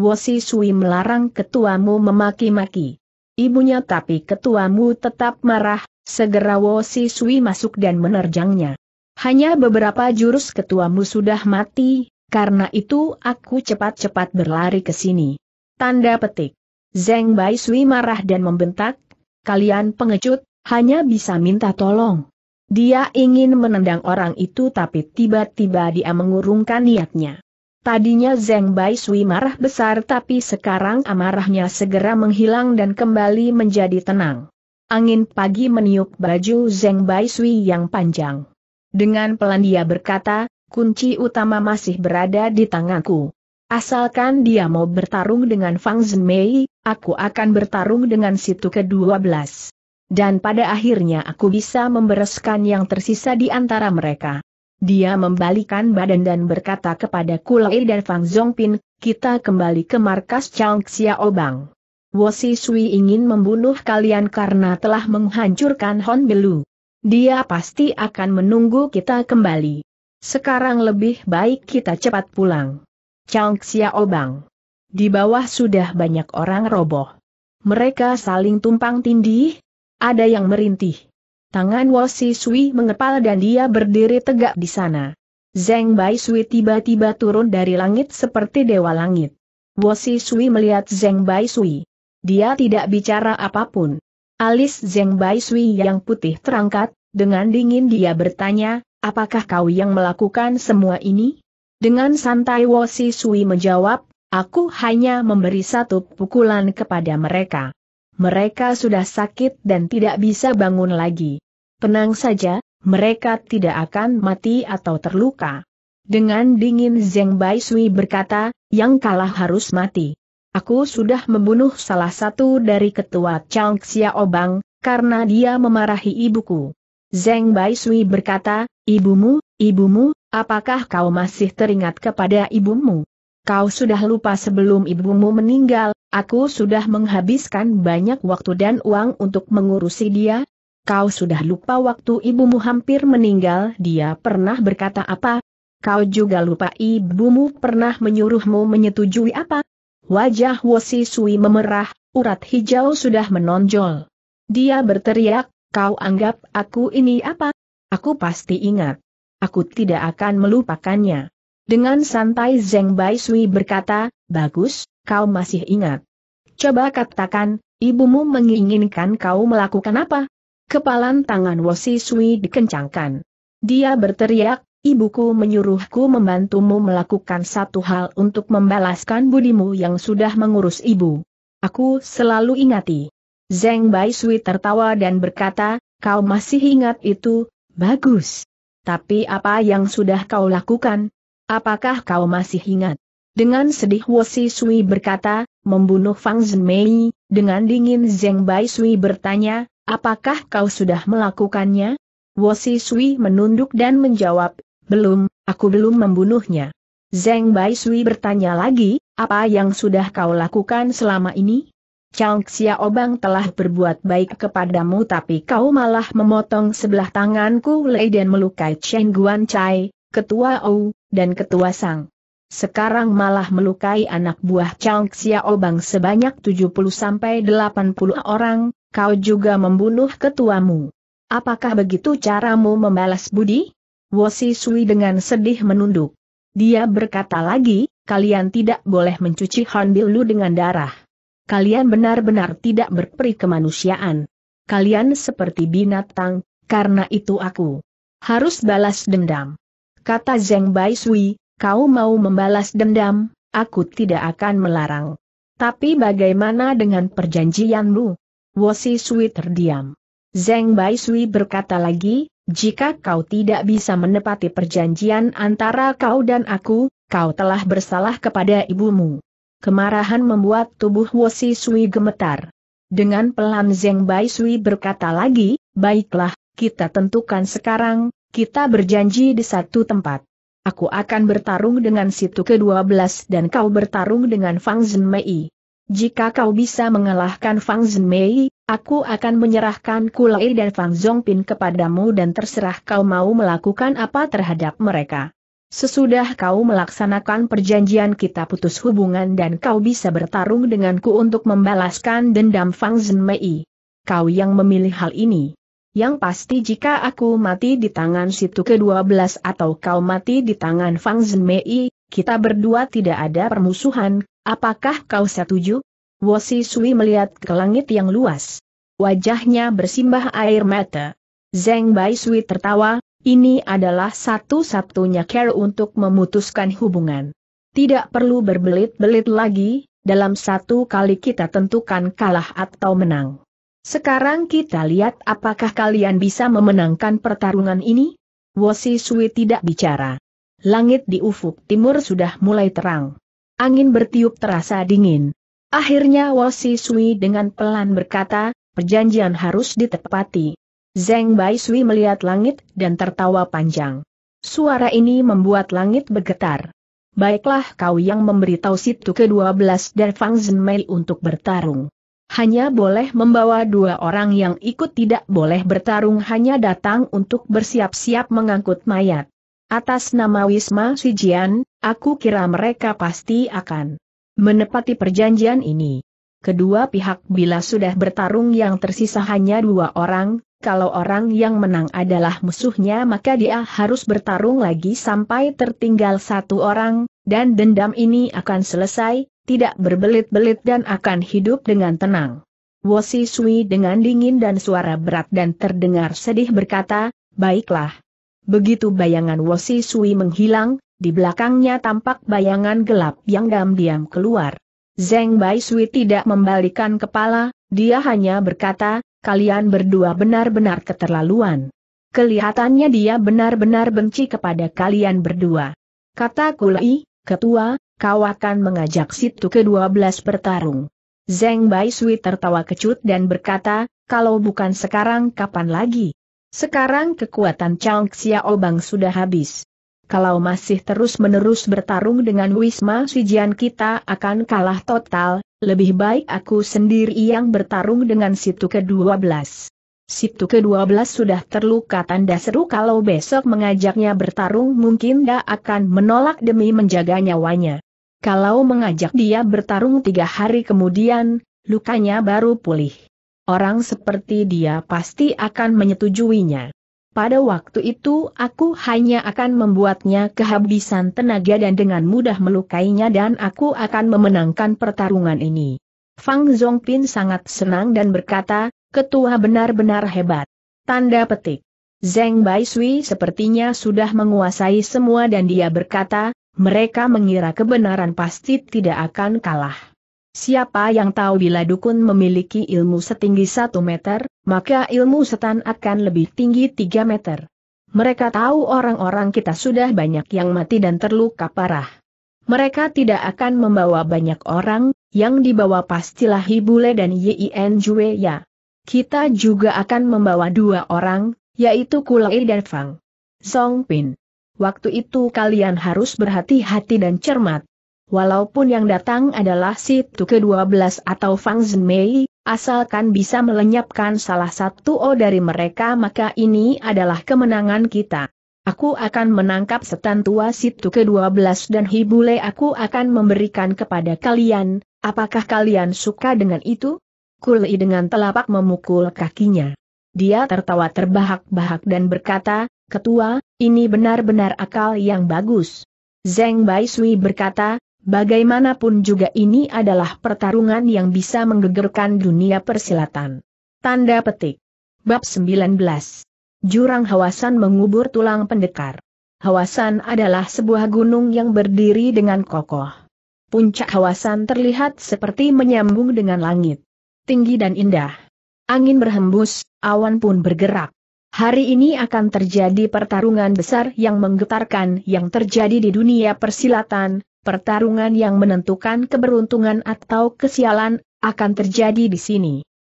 Wosi Sui melarang ketuamu memaki-maki. Ibunya tapi ketuamu tetap marah, segera Wosi Sui masuk dan menerjangnya. Hanya beberapa jurus ketuamu sudah mati, karena itu aku cepat-cepat berlari ke sini. Tanda petik. Zeng Bai Sui marah dan membentak, kalian pengecut, hanya bisa minta tolong. Dia ingin menendang orang itu tapi tiba-tiba dia mengurungkan niatnya. Tadinya Zeng Bai Sui marah besar tapi sekarang amarahnya segera menghilang dan kembali menjadi tenang. Angin pagi meniup baju Zeng Bai Sui yang panjang. Dengan pelan dia berkata, kunci utama masih berada di tanganku. Asalkan dia mau bertarung dengan Fang Zhenmei, aku akan bertarung dengan situ ke-12. Dan pada akhirnya aku bisa membereskan yang tersisa di antara mereka. Dia membalikan badan dan berkata kepada Kulai dan Fang Zongpin, kita kembali ke markas Chang Xiaobang. Wosi Sui ingin membunuh kalian karena telah menghancurkan Hon Belu. Dia pasti akan menunggu kita kembali. Sekarang lebih baik kita cepat pulang. Chang Xiaobang. Di bawah sudah banyak orang roboh. Mereka saling tumpang tindih, ada yang merintih. Tangan Wosi Sui mengepal dan dia berdiri tegak di sana. Zeng Bai Sui tiba-tiba turun dari langit seperti dewa langit. Wosi Sui melihat Zeng Bai Sui. Dia tidak bicara apapun. Alis Zeng Bai Sui yang putih terangkat, dengan dingin dia bertanya, apakah kau yang melakukan semua ini? Dengan santai Wosi Sui menjawab, aku hanya memberi satu pukulan kepada mereka mereka sudah sakit dan tidak bisa bangun lagi. Tenang saja, mereka tidak akan mati atau terluka. Dengan dingin Zeng Bai Sui berkata, yang kalah harus mati. Aku sudah membunuh salah satu dari ketua Chang Xiaobang, karena dia memarahi ibuku. Zeng Bai Sui berkata, ibumu, ibumu, apakah kau masih teringat kepada ibumu? Kau sudah lupa sebelum ibumu meninggal, aku sudah menghabiskan banyak waktu dan uang untuk mengurusi dia. Kau sudah lupa waktu ibumu hampir meninggal, dia pernah berkata apa? Kau juga lupa ibumu pernah menyuruhmu menyetujui apa? Wajah Wosi Sui memerah, urat hijau sudah menonjol. Dia berteriak, kau anggap aku ini apa? Aku pasti ingat. Aku tidak akan melupakannya. Dengan santai Zeng Bai Sui berkata, bagus, kau masih ingat. Coba katakan, ibumu menginginkan kau melakukan apa? Kepalan tangan Wosi Sui dikencangkan. Dia berteriak, ibuku menyuruhku membantumu melakukan satu hal untuk membalaskan budimu yang sudah mengurus ibu. Aku selalu ingati. Zeng Bai Sui tertawa dan berkata, kau masih ingat itu, bagus. Tapi apa yang sudah kau lakukan? Apakah kau masih ingat? Dengan sedih Wosi Sui berkata, membunuh Fang Mei. dengan dingin Zeng Bai Sui bertanya, apakah kau sudah melakukannya? Wosi Sui menunduk dan menjawab, belum, aku belum membunuhnya. Zeng Bai Sui bertanya lagi, apa yang sudah kau lakukan selama ini? Chang Xiaobang telah berbuat baik kepadamu tapi kau malah memotong sebelah tanganku Lei dan melukai Chen Guan Chai, Ketua Ou, dan Ketua Sang. Sekarang malah melukai anak buah Chang Xiao Bang sebanyak 70-80 orang, kau juga membunuh ketuamu. Apakah begitu caramu membalas budi? Wosi Sui dengan sedih menunduk. Dia berkata lagi, kalian tidak boleh mencuci Honbilu dengan darah. Kalian benar-benar tidak berperi kemanusiaan. Kalian seperti binatang, karena itu aku harus balas dendam kata Zeng Bai Sui, kau mau membalas dendam, aku tidak akan melarang. Tapi bagaimana dengan perjanjianmu? Wosi Sui terdiam. Zeng Bai Sui berkata lagi, jika kau tidak bisa menepati perjanjian antara kau dan aku, kau telah bersalah kepada ibumu. Kemarahan membuat tubuh Wosi Sui gemetar. Dengan pelan Zeng Bai Sui berkata lagi, baiklah, kita tentukan sekarang, kita berjanji di satu tempat. Aku akan bertarung dengan situ ke-12 dan kau bertarung dengan Fang Zhen Mei. Jika kau bisa mengalahkan Fang Zhen Mei, aku akan menyerahkan Kulai dan Fang Zhongpin kepadamu dan terserah kau mau melakukan apa terhadap mereka. Sesudah kau melaksanakan perjanjian kita putus hubungan dan kau bisa bertarung denganku untuk membalaskan dendam Fang Zhen Mei. Kau yang memilih hal ini. Yang pasti jika aku mati di tangan situ ke-12 atau kau mati di tangan Fang Zhenmei, kita berdua tidak ada permusuhan, apakah kau setuju? Wosi Sui melihat ke langit yang luas. Wajahnya bersimbah air mata. Zeng Bai Sui tertawa, ini adalah satu-satunya care untuk memutuskan hubungan. Tidak perlu berbelit-belit lagi, dalam satu kali kita tentukan kalah atau menang. Sekarang kita lihat apakah kalian bisa memenangkan pertarungan ini? Wosi Sui tidak bicara. Langit di ufuk timur sudah mulai terang. Angin bertiup terasa dingin. Akhirnya Wosi Sui dengan pelan berkata, perjanjian harus ditepati. Zeng Bai Sui melihat langit dan tertawa panjang. Suara ini membuat langit bergetar. Baiklah kau yang memberitahu situ ke-12 dan Fang Zhenmei untuk bertarung hanya boleh membawa dua orang yang ikut tidak boleh bertarung hanya datang untuk bersiap-siap mengangkut mayat. Atas nama Wisma Sijian, aku kira mereka pasti akan menepati perjanjian ini. Kedua pihak bila sudah bertarung yang tersisa hanya dua orang, kalau orang yang menang adalah musuhnya maka dia harus bertarung lagi sampai tertinggal satu orang, dan dendam ini akan selesai, tidak berbelit-belit dan akan hidup dengan tenang. Wosi Sui dengan dingin dan suara berat dan terdengar sedih berkata, baiklah. Begitu bayangan Wosi Sui menghilang, di belakangnya tampak bayangan gelap yang diam-diam keluar. Zeng Bai Sui tidak membalikan kepala, dia hanya berkata, kalian berdua benar-benar keterlaluan. Kelihatannya dia benar-benar benci kepada kalian berdua. Kata Kulai, ketua, kau akan mengajak situ ke-12 bertarung. Zeng Bai Sui tertawa kecut dan berkata, kalau bukan sekarang kapan lagi? Sekarang kekuatan Chang Xiao sudah habis. Kalau masih terus-menerus bertarung dengan Wisma sijian kita akan kalah total, lebih baik aku sendiri yang bertarung dengan situ ke-12. Situ ke-12 sudah terluka tanda seru kalau besok mengajaknya bertarung mungkin dia akan menolak demi menjaga nyawanya. Kalau mengajak dia bertarung tiga hari kemudian, lukanya baru pulih. Orang seperti dia pasti akan menyetujuinya. Pada waktu itu aku hanya akan membuatnya kehabisan tenaga dan dengan mudah melukainya dan aku akan memenangkan pertarungan ini. Fang Zhongpin sangat senang dan berkata, ketua benar-benar hebat. Tanda petik. Zeng Baishui sepertinya sudah menguasai semua dan dia berkata, mereka mengira kebenaran pasti tidak akan kalah. Siapa yang tahu bila dukun memiliki ilmu setinggi 1 meter, maka ilmu setan akan lebih tinggi 3 meter. Mereka tahu orang-orang kita sudah banyak yang mati dan terluka parah. Mereka tidak akan membawa banyak orang, yang dibawa pastilah Hibule dan Yin Jue ya. Kita juga akan membawa dua orang, yaitu Kulai dan Fang Song Pin waktu itu kalian harus berhati-hati dan cermat. Walaupun yang datang adalah situ ke-12 atau Fang Zhenmei, asalkan bisa melenyapkan salah satu O dari mereka maka ini adalah kemenangan kita. Aku akan menangkap setan tua situ ke-12 dan Hibule aku akan memberikan kepada kalian, apakah kalian suka dengan itu? Kuli dengan telapak memukul kakinya. Dia tertawa terbahak-bahak dan berkata, Ketua, ini benar-benar akal yang bagus. Zeng Bai Sui berkata, bagaimanapun juga ini adalah pertarungan yang bisa menggegerkan dunia persilatan. Tanda petik. Bab 19. Jurang Hawasan mengubur tulang pendekar. Hawasan adalah sebuah gunung yang berdiri dengan kokoh. Puncak Hawasan terlihat seperti menyambung dengan langit. Tinggi dan indah. Angin berhembus, awan pun bergerak. Hari ini akan terjadi pertarungan besar yang menggetarkan yang terjadi di dunia persilatan, pertarungan yang menentukan keberuntungan atau kesialan, akan terjadi di sini.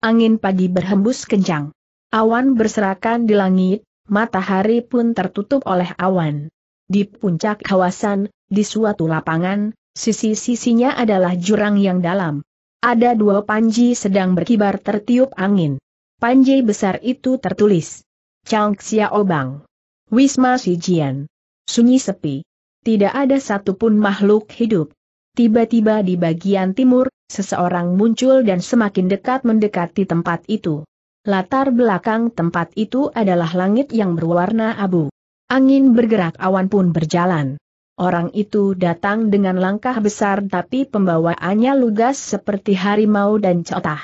Angin pagi berhembus kencang. Awan berserakan di langit, matahari pun tertutup oleh awan. Di puncak kawasan, di suatu lapangan, sisi-sisinya adalah jurang yang dalam. Ada dua panji sedang berkibar tertiup angin. Panji besar itu tertulis. Chang Xiaobang. Wisma Sijian, Sunyi sepi. Tidak ada satupun makhluk hidup. Tiba-tiba di bagian timur, seseorang muncul dan semakin dekat mendekati tempat itu. Latar belakang tempat itu adalah langit yang berwarna abu. Angin bergerak awan pun berjalan. Orang itu datang dengan langkah besar tapi pembawaannya lugas seperti harimau dan cotah.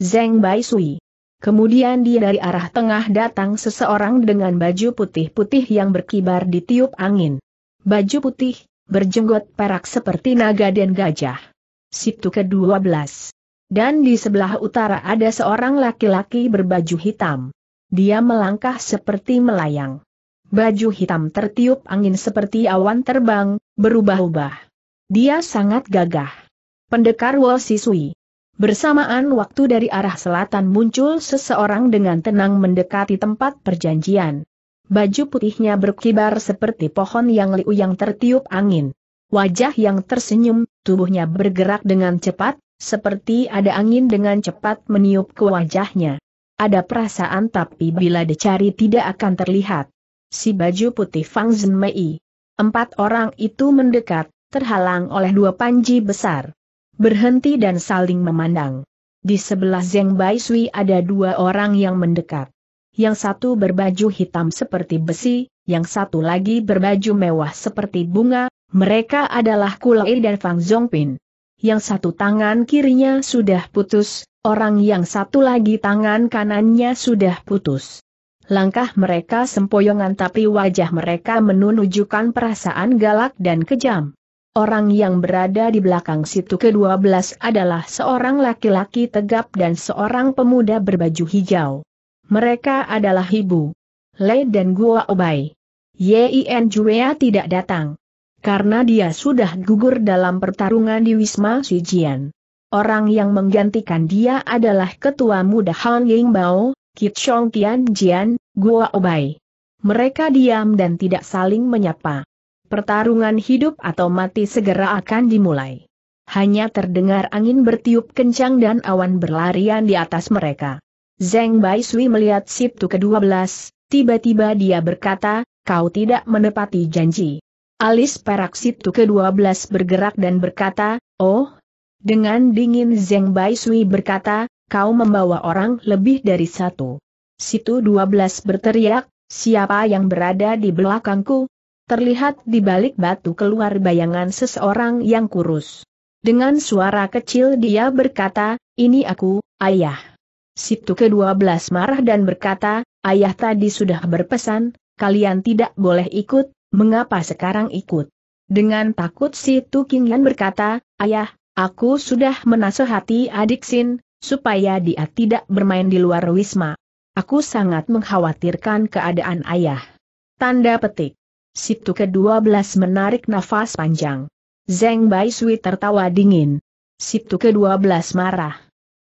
Zeng Bai Sui. Kemudian dia dari arah tengah datang seseorang dengan baju putih-putih yang berkibar di tiup angin. Baju putih, berjenggot perak seperti naga dan gajah. Situ ke-12. Dan di sebelah utara ada seorang laki-laki berbaju hitam. Dia melangkah seperti melayang. Baju hitam tertiup angin seperti awan terbang, berubah-ubah. Dia sangat gagah. Pendekar Wol Sisui. Bersamaan waktu dari arah selatan muncul seseorang dengan tenang mendekati tempat perjanjian. Baju putihnya berkibar seperti pohon yang liu yang tertiup angin. Wajah yang tersenyum, tubuhnya bergerak dengan cepat, seperti ada angin dengan cepat meniup ke wajahnya. Ada perasaan tapi bila dicari tidak akan terlihat. Si baju putih Fang Zhenmei. Empat orang itu mendekat, terhalang oleh dua panji besar berhenti dan saling memandang. Di sebelah Zeng Bai Sui ada dua orang yang mendekat. Yang satu berbaju hitam seperti besi, yang satu lagi berbaju mewah seperti bunga, mereka adalah Kulai dan Fang Zhongpin. Yang satu tangan kirinya sudah putus, orang yang satu lagi tangan kanannya sudah putus. Langkah mereka sempoyongan tapi wajah mereka menunjukkan perasaan galak dan kejam. Orang yang berada di belakang situ ke-12 adalah seorang laki-laki tegap dan seorang pemuda berbaju hijau. Mereka adalah ibu Lei dan Gua Obai. Yin Juwea tidak datang. Karena dia sudah gugur dalam pertarungan di Wisma Sijian. Orang yang menggantikan dia adalah Ketua Muda Han Ying Bao, Kit Chong Tian Jian, Gua Obai. Mereka diam dan tidak saling menyapa pertarungan hidup atau mati segera akan dimulai. Hanya terdengar angin bertiup kencang dan awan berlarian di atas mereka. Zeng Bai Sui melihat Situ ke-12, tiba-tiba dia berkata, kau tidak menepati janji. Alis perak Situ ke-12 bergerak dan berkata, oh. Dengan dingin Zeng Bai Sui berkata, kau membawa orang lebih dari satu. Situ 12 berteriak, siapa yang berada di belakangku, terlihat di balik batu keluar bayangan seseorang yang kurus. Dengan suara kecil dia berkata, ini aku, ayah. Situ ke-12 marah dan berkata, ayah tadi sudah berpesan, kalian tidak boleh ikut, mengapa sekarang ikut? Dengan takut Situ Kingyan berkata, ayah, aku sudah menasehati adik Sin, supaya dia tidak bermain di luar wisma. Aku sangat mengkhawatirkan keadaan ayah. Tanda petik. Situ ke-12 menarik nafas panjang. Zeng Bai Sui tertawa dingin. Situ ke-12 marah.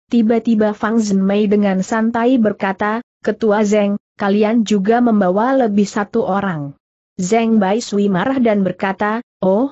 Tiba-tiba Fang Zhen Mei dengan santai berkata, Ketua Zeng, kalian juga membawa lebih satu orang. Zeng Bai Sui marah dan berkata, Oh,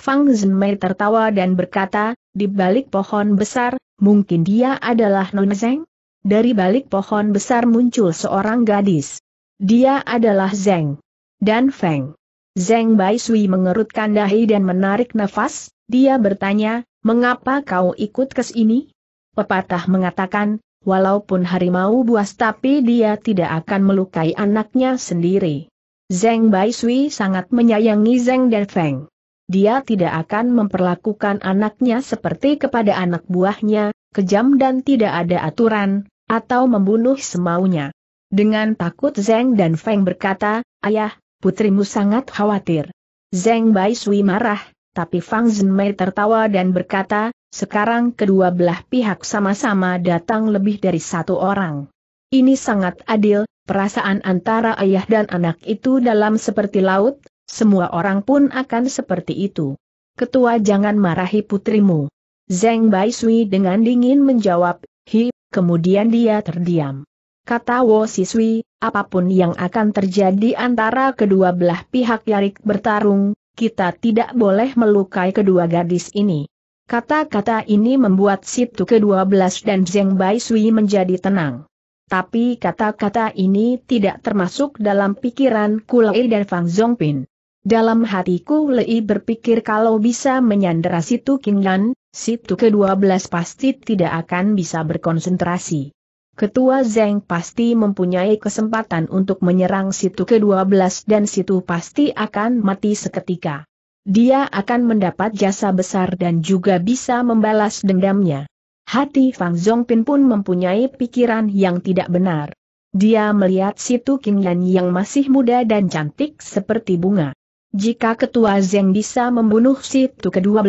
Fang Zhen Mei tertawa dan berkata, di balik pohon besar, mungkin dia adalah nona Zeng? Dari balik pohon besar muncul seorang gadis. Dia adalah Zeng dan Feng. Zeng Bai Sui mengerutkan dahi dan menarik nafas, dia bertanya, mengapa kau ikut ke sini? Pepatah mengatakan, walaupun harimau buas tapi dia tidak akan melukai anaknya sendiri. Zeng Bai Sui sangat menyayangi Zeng dan Feng. Dia tidak akan memperlakukan anaknya seperti kepada anak buahnya, kejam dan tidak ada aturan, atau membunuh semaunya. Dengan takut Zeng dan Feng berkata, Ayah, putrimu sangat khawatir. Zeng Bai Sui marah, tapi Fang Zhenmei tertawa dan berkata, sekarang kedua belah pihak sama-sama datang lebih dari satu orang. Ini sangat adil, perasaan antara ayah dan anak itu dalam seperti laut, semua orang pun akan seperti itu. Ketua jangan marahi putrimu. Zeng Bai Sui dengan dingin menjawab, hi, kemudian dia terdiam. Kata Wo Siswi, apapun yang akan terjadi antara kedua belah pihak Yarik bertarung, kita tidak boleh melukai kedua gadis ini. Kata-kata ini membuat Situ ke-12 dan Zeng Bai Sui menjadi tenang. Tapi kata-kata ini tidak termasuk dalam pikiran Kulei dan Fang Zongpin. Dalam hatiku Lei berpikir kalau bisa menyandera Situ Kinglan, Situ ke-12 pasti tidak akan bisa berkonsentrasi. Ketua Zeng pasti mempunyai kesempatan untuk menyerang situ ke-12 dan situ pasti akan mati seketika. Dia akan mendapat jasa besar dan juga bisa membalas dendamnya. Hati Fang Zongpin pun mempunyai pikiran yang tidak benar. Dia melihat situ Qingyan yang masih muda dan cantik seperti bunga. Jika ketua Zeng bisa membunuh situ ke-12,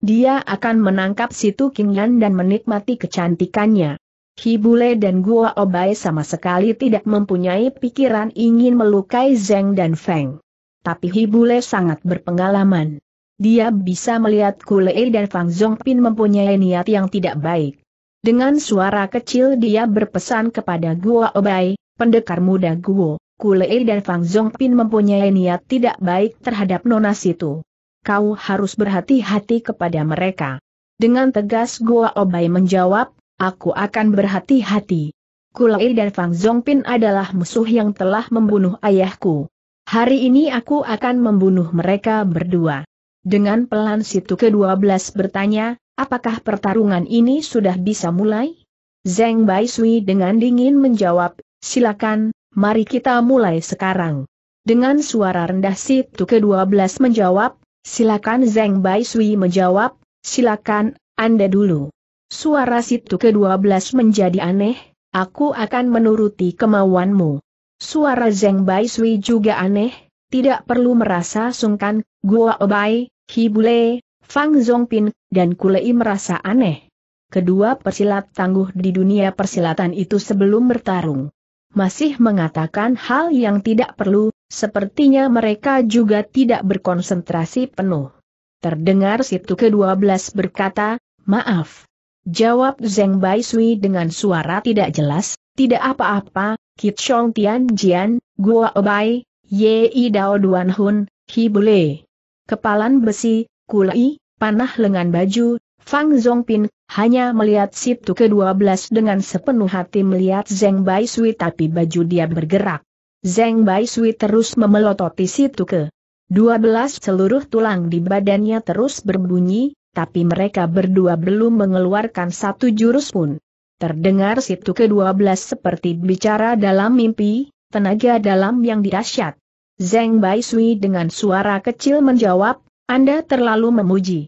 dia akan menangkap situ Qingyan dan menikmati kecantikannya. Hibule dan Gua Obai sama sekali tidak mempunyai pikiran ingin melukai Zeng dan Feng. Tapi Hibule sangat berpengalaman. Dia bisa melihat Kulei dan Fang Zongpin mempunyai niat yang tidak baik. Dengan suara kecil dia berpesan kepada Gua Obai, pendekar muda Guo, Kulei dan Fang Zongpin mempunyai niat tidak baik terhadap nona situ. Kau harus berhati-hati kepada mereka. Dengan tegas Gua Obai menjawab, Aku akan berhati-hati. Kulai dan Fang Zongpin adalah musuh yang telah membunuh ayahku. Hari ini aku akan membunuh mereka berdua. Dengan pelan situ ke-12 bertanya, apakah pertarungan ini sudah bisa mulai? Zeng Bai Sui dengan dingin menjawab, silakan, mari kita mulai sekarang. Dengan suara rendah situ ke-12 menjawab, silakan Zeng Bai Sui menjawab, silakan, Anda dulu. Suara situ ke-12 menjadi aneh, aku akan menuruti kemauanmu. Suara Zeng Bai Sui juga aneh, tidak perlu merasa sungkan, Gua Obai, Hibule, Fang Zongpin, dan Kulei merasa aneh. Kedua persilat tangguh di dunia persilatan itu sebelum bertarung. Masih mengatakan hal yang tidak perlu, sepertinya mereka juga tidak berkonsentrasi penuh. Terdengar situ ke-12 berkata, maaf. Jawab Zeng Bai Sui dengan suara tidak jelas, tidak apa-apa, Kit Chong Tian Jian, Gua Bai, Yei Dao Duan Hun, Hi Kepalan besi, kulai, panah lengan baju, Fang Zhongpin hanya melihat situ ke-12 dengan sepenuh hati melihat Zeng Bai Sui tapi baju dia bergerak. Zeng Bai Sui terus memelototi situ ke. 12 seluruh tulang di badannya terus berbunyi, tapi mereka berdua belum mengeluarkan satu jurus pun. Terdengar situ ke-12 seperti bicara dalam mimpi, tenaga dalam yang dirasyat. Zeng Bai Sui dengan suara kecil menjawab, Anda terlalu memuji.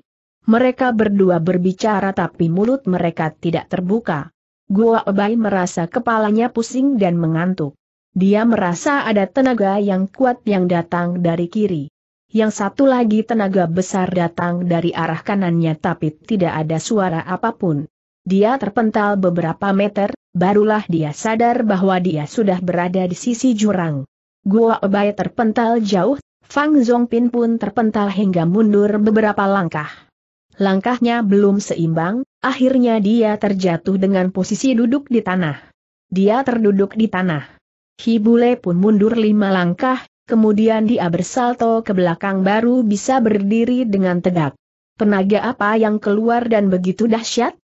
Mereka berdua berbicara tapi mulut mereka tidak terbuka. Gua Bai merasa kepalanya pusing dan mengantuk. Dia merasa ada tenaga yang kuat yang datang dari kiri yang satu lagi tenaga besar datang dari arah kanannya tapi tidak ada suara apapun. Dia terpental beberapa meter, barulah dia sadar bahwa dia sudah berada di sisi jurang. Gua Obai terpental jauh, Fang Zongpin pun terpental hingga mundur beberapa langkah. Langkahnya belum seimbang, akhirnya dia terjatuh dengan posisi duduk di tanah. Dia terduduk di tanah. Hibule pun mundur lima langkah, kemudian dia bersalto ke belakang baru bisa berdiri dengan tegak. Tenaga apa yang keluar dan begitu dahsyat?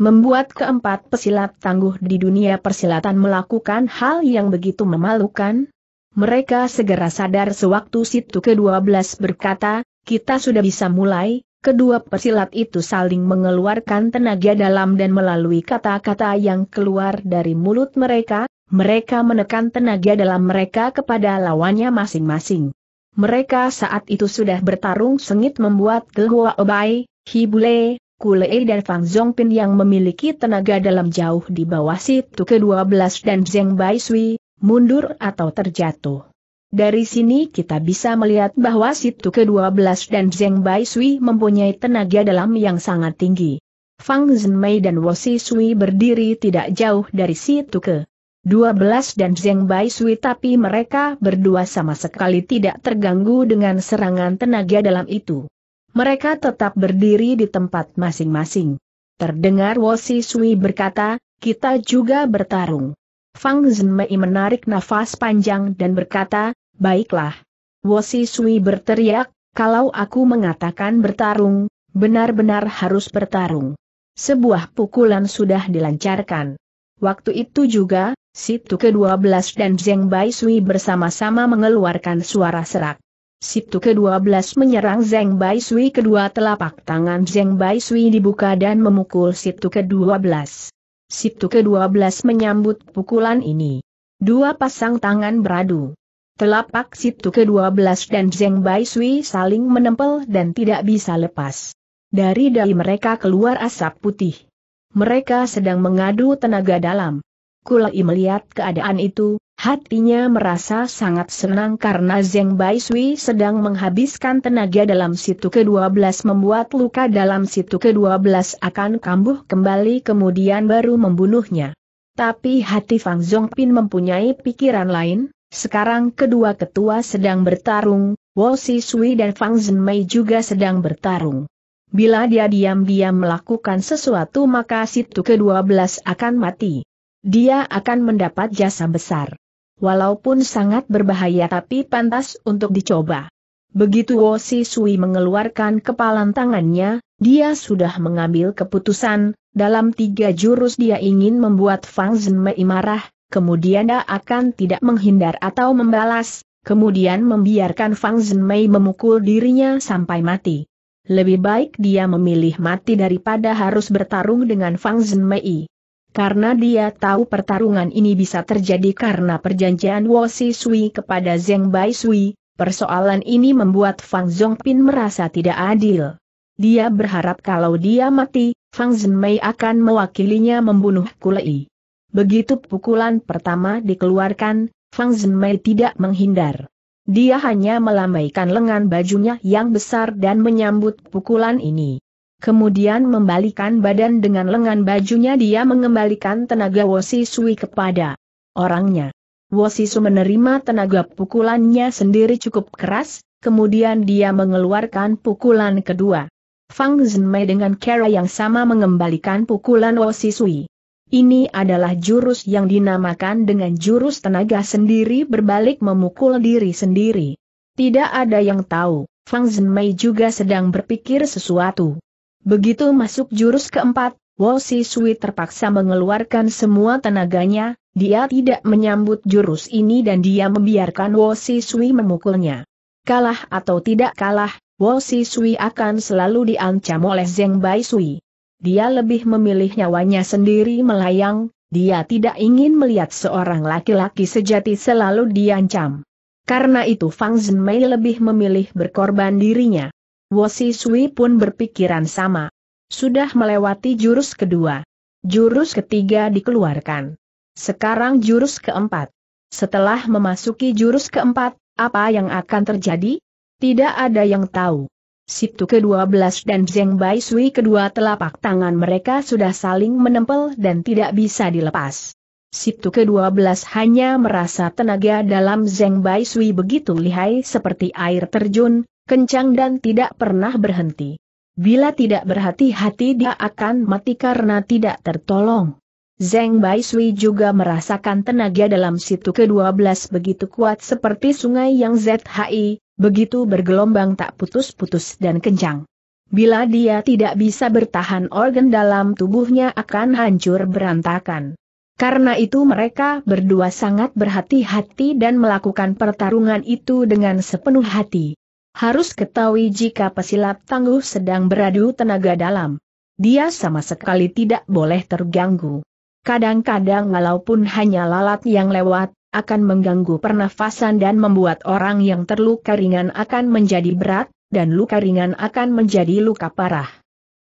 Membuat keempat pesilat tangguh di dunia persilatan melakukan hal yang begitu memalukan? Mereka segera sadar sewaktu situ ke-12 berkata, kita sudah bisa mulai, Kedua pesilat itu saling mengeluarkan tenaga dalam dan melalui kata-kata yang keluar dari mulut mereka, mereka menekan tenaga dalam mereka kepada lawannya masing-masing. Mereka saat itu sudah bertarung sengit membuat Gehua Obai, Hibule, Kulei dan Fang Zongpin yang memiliki tenaga dalam jauh di bawah situ ke-12 dan Zeng Bai Sui, mundur atau terjatuh. Dari sini kita bisa melihat bahwa Situ ke-12 dan Zeng Bai Sui mempunyai tenaga dalam yang sangat tinggi. Fang Zhenmei dan Si Sui berdiri tidak jauh dari Situ ke-12 dan Zeng Bai Sui tapi mereka berdua sama sekali tidak terganggu dengan serangan tenaga dalam itu. Mereka tetap berdiri di tempat masing-masing. Terdengar Si Sui berkata, kita juga bertarung. Fang Zhenmei menarik nafas panjang dan berkata, Baiklah. Wosi Sui berteriak, kalau aku mengatakan bertarung, benar-benar harus bertarung. Sebuah pukulan sudah dilancarkan. Waktu itu juga, Situ ke-12 dan Zeng Bai Sui bersama-sama mengeluarkan suara serak. Situ ke-12 menyerang Zeng Bai Sui kedua telapak tangan Zeng Bai Sui dibuka dan memukul Situ ke-12. Situ ke-12 menyambut pukulan ini. Dua pasang tangan beradu. Telapak situ ke-12 dan Zeng Bai Sui saling menempel dan tidak bisa lepas. Dari dahi mereka keluar asap putih. Mereka sedang mengadu tenaga dalam. Kulai melihat keadaan itu, hatinya merasa sangat senang karena Zeng Bai Sui sedang menghabiskan tenaga dalam situ ke-12 membuat luka dalam situ ke-12 akan kambuh kembali kemudian baru membunuhnya. Tapi hati Fang Zhongpin mempunyai pikiran lain, sekarang kedua ketua sedang bertarung, Wo Sui dan Fang Zhenmei juga sedang bertarung. Bila dia diam-diam melakukan sesuatu maka situ ke-12 akan mati. Dia akan mendapat jasa besar. Walaupun sangat berbahaya tapi pantas untuk dicoba. Begitu Wo Sui mengeluarkan kepalan tangannya, dia sudah mengambil keputusan, dalam tiga jurus dia ingin membuat Fang Zhenmei marah, kemudian dia akan tidak menghindar atau membalas, kemudian membiarkan Fang Zhenmei memukul dirinya sampai mati. Lebih baik dia memilih mati daripada harus bertarung dengan Fang Zhenmei. Karena dia tahu pertarungan ini bisa terjadi karena perjanjian Si Sui kepada Zeng Bai Sui, persoalan ini membuat Fang Zhongpin merasa tidak adil. Dia berharap kalau dia mati, Fang Zhenmei akan mewakilinya membunuh Kulei. Begitu pukulan pertama dikeluarkan, Fang Zhenmei tidak menghindar. Dia hanya melambaikan lengan bajunya yang besar dan menyambut pukulan ini. Kemudian membalikan badan dengan lengan bajunya dia mengembalikan tenaga Wosi Sui kepada orangnya. Wosi Sui menerima tenaga pukulannya sendiri cukup keras, kemudian dia mengeluarkan pukulan kedua. Fang Zhenmei dengan cara yang sama mengembalikan pukulan Wosi Sui. Ini adalah jurus yang dinamakan dengan jurus tenaga sendiri berbalik memukul diri sendiri. Tidak ada yang tahu, Fang Zhenmei juga sedang berpikir sesuatu. Begitu masuk jurus keempat, Wo Si Sui terpaksa mengeluarkan semua tenaganya, dia tidak menyambut jurus ini dan dia membiarkan Wo Si Sui memukulnya. Kalah atau tidak kalah, Wo Si Sui akan selalu diancam oleh Zeng Bai Sui dia lebih memilih nyawanya sendiri melayang, dia tidak ingin melihat seorang laki-laki sejati selalu diancam. Karena itu Fang Zhenmei lebih memilih berkorban dirinya. Wosi Sui pun berpikiran sama. Sudah melewati jurus kedua. Jurus ketiga dikeluarkan. Sekarang jurus keempat. Setelah memasuki jurus keempat, apa yang akan terjadi? Tidak ada yang tahu. Siptu ke-12 dan Zeng Bai Sui kedua telapak tangan mereka sudah saling menempel dan tidak bisa dilepas. Siptu ke-12 hanya merasa tenaga dalam Zeng Bai Sui begitu lihai seperti air terjun, kencang dan tidak pernah berhenti. Bila tidak berhati-hati dia akan mati karena tidak tertolong. Zeng Bai Sui juga merasakan tenaga dalam situ ke-12 begitu kuat seperti sungai yang ZHI, begitu bergelombang tak putus-putus dan kencang. Bila dia tidak bisa bertahan organ dalam tubuhnya akan hancur berantakan. Karena itu mereka berdua sangat berhati-hati dan melakukan pertarungan itu dengan sepenuh hati. Harus ketahui jika pesilat tangguh sedang beradu tenaga dalam. Dia sama sekali tidak boleh terganggu. Kadang-kadang walaupun hanya lalat yang lewat, akan mengganggu pernafasan dan membuat orang yang terluka ringan akan menjadi berat, dan luka ringan akan menjadi luka parah.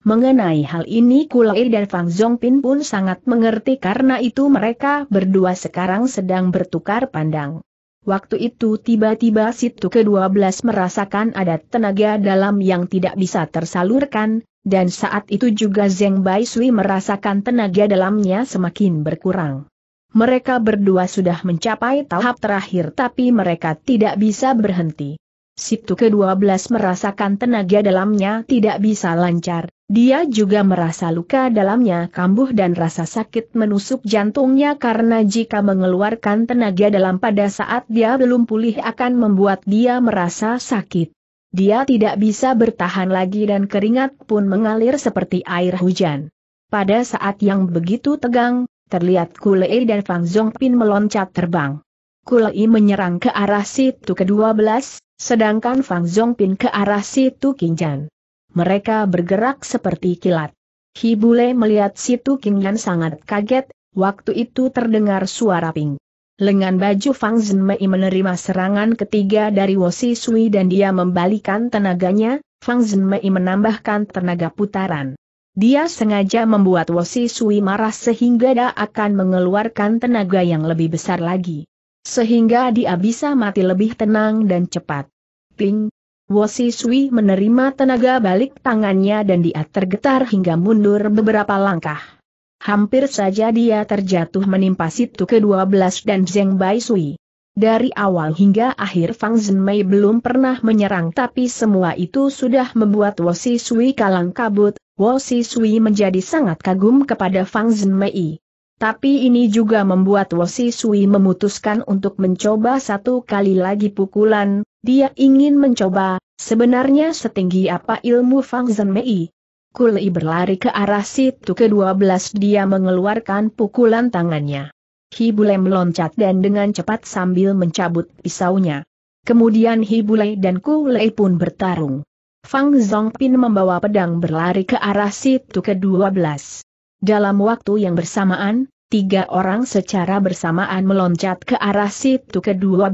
Mengenai hal ini Kulai dan Fang Zongpin pun sangat mengerti karena itu mereka berdua sekarang sedang bertukar pandang. Waktu itu tiba-tiba situ ke-12 merasakan ada tenaga dalam yang tidak bisa tersalurkan, dan saat itu juga Zeng Bai Sui merasakan tenaga dalamnya semakin berkurang. Mereka berdua sudah mencapai tahap terakhir tapi mereka tidak bisa berhenti. Situ ke-12 merasakan tenaga dalamnya tidak bisa lancar, dia juga merasa luka dalamnya kambuh dan rasa sakit menusuk jantungnya karena jika mengeluarkan tenaga dalam pada saat dia belum pulih akan membuat dia merasa sakit. Dia tidak bisa bertahan lagi dan keringat pun mengalir seperti air hujan. Pada saat yang begitu tegang, terlihat Kulei dan Fang Zongpin meloncat terbang. Kulei menyerang ke arah situ ke-12, sedangkan Fang Zongpin ke arah situ Kinjan mereka bergerak seperti kilat. Hibule melihat situ Kingnan sangat kaget, waktu itu terdengar suara ping. Lengan baju Fang Zhenmei menerima serangan ketiga dari Wosi Sui dan dia membalikan tenaganya, Fang Zhenmei menambahkan tenaga putaran. Dia sengaja membuat Wosi Sui marah sehingga dia akan mengeluarkan tenaga yang lebih besar lagi. Sehingga dia bisa mati lebih tenang dan cepat. Ping. Wosi Sui menerima tenaga balik tangannya dan dia tergetar hingga mundur beberapa langkah. Hampir saja dia terjatuh menimpa situ ke-12 dan Zeng Bai Sui. Dari awal hingga akhir Fang Zhenmei belum pernah menyerang tapi semua itu sudah membuat Wosi Sui kalang kabut, Wosi Sui menjadi sangat kagum kepada Fang Zhenmei. Tapi ini juga membuat Wosi Sui memutuskan untuk mencoba satu kali lagi pukulan, dia ingin mencoba, sebenarnya setinggi apa ilmu Fang Zenmei. Kuli berlari ke arah situ ke-12 dia mengeluarkan pukulan tangannya. Hibule meloncat dan dengan cepat sambil mencabut pisaunya. Kemudian Hibule dan Kulei pun bertarung. Fang Zongpin membawa pedang berlari ke arah situ ke-12. Dalam waktu yang bersamaan, tiga orang secara bersamaan meloncat ke arah situ ke-12.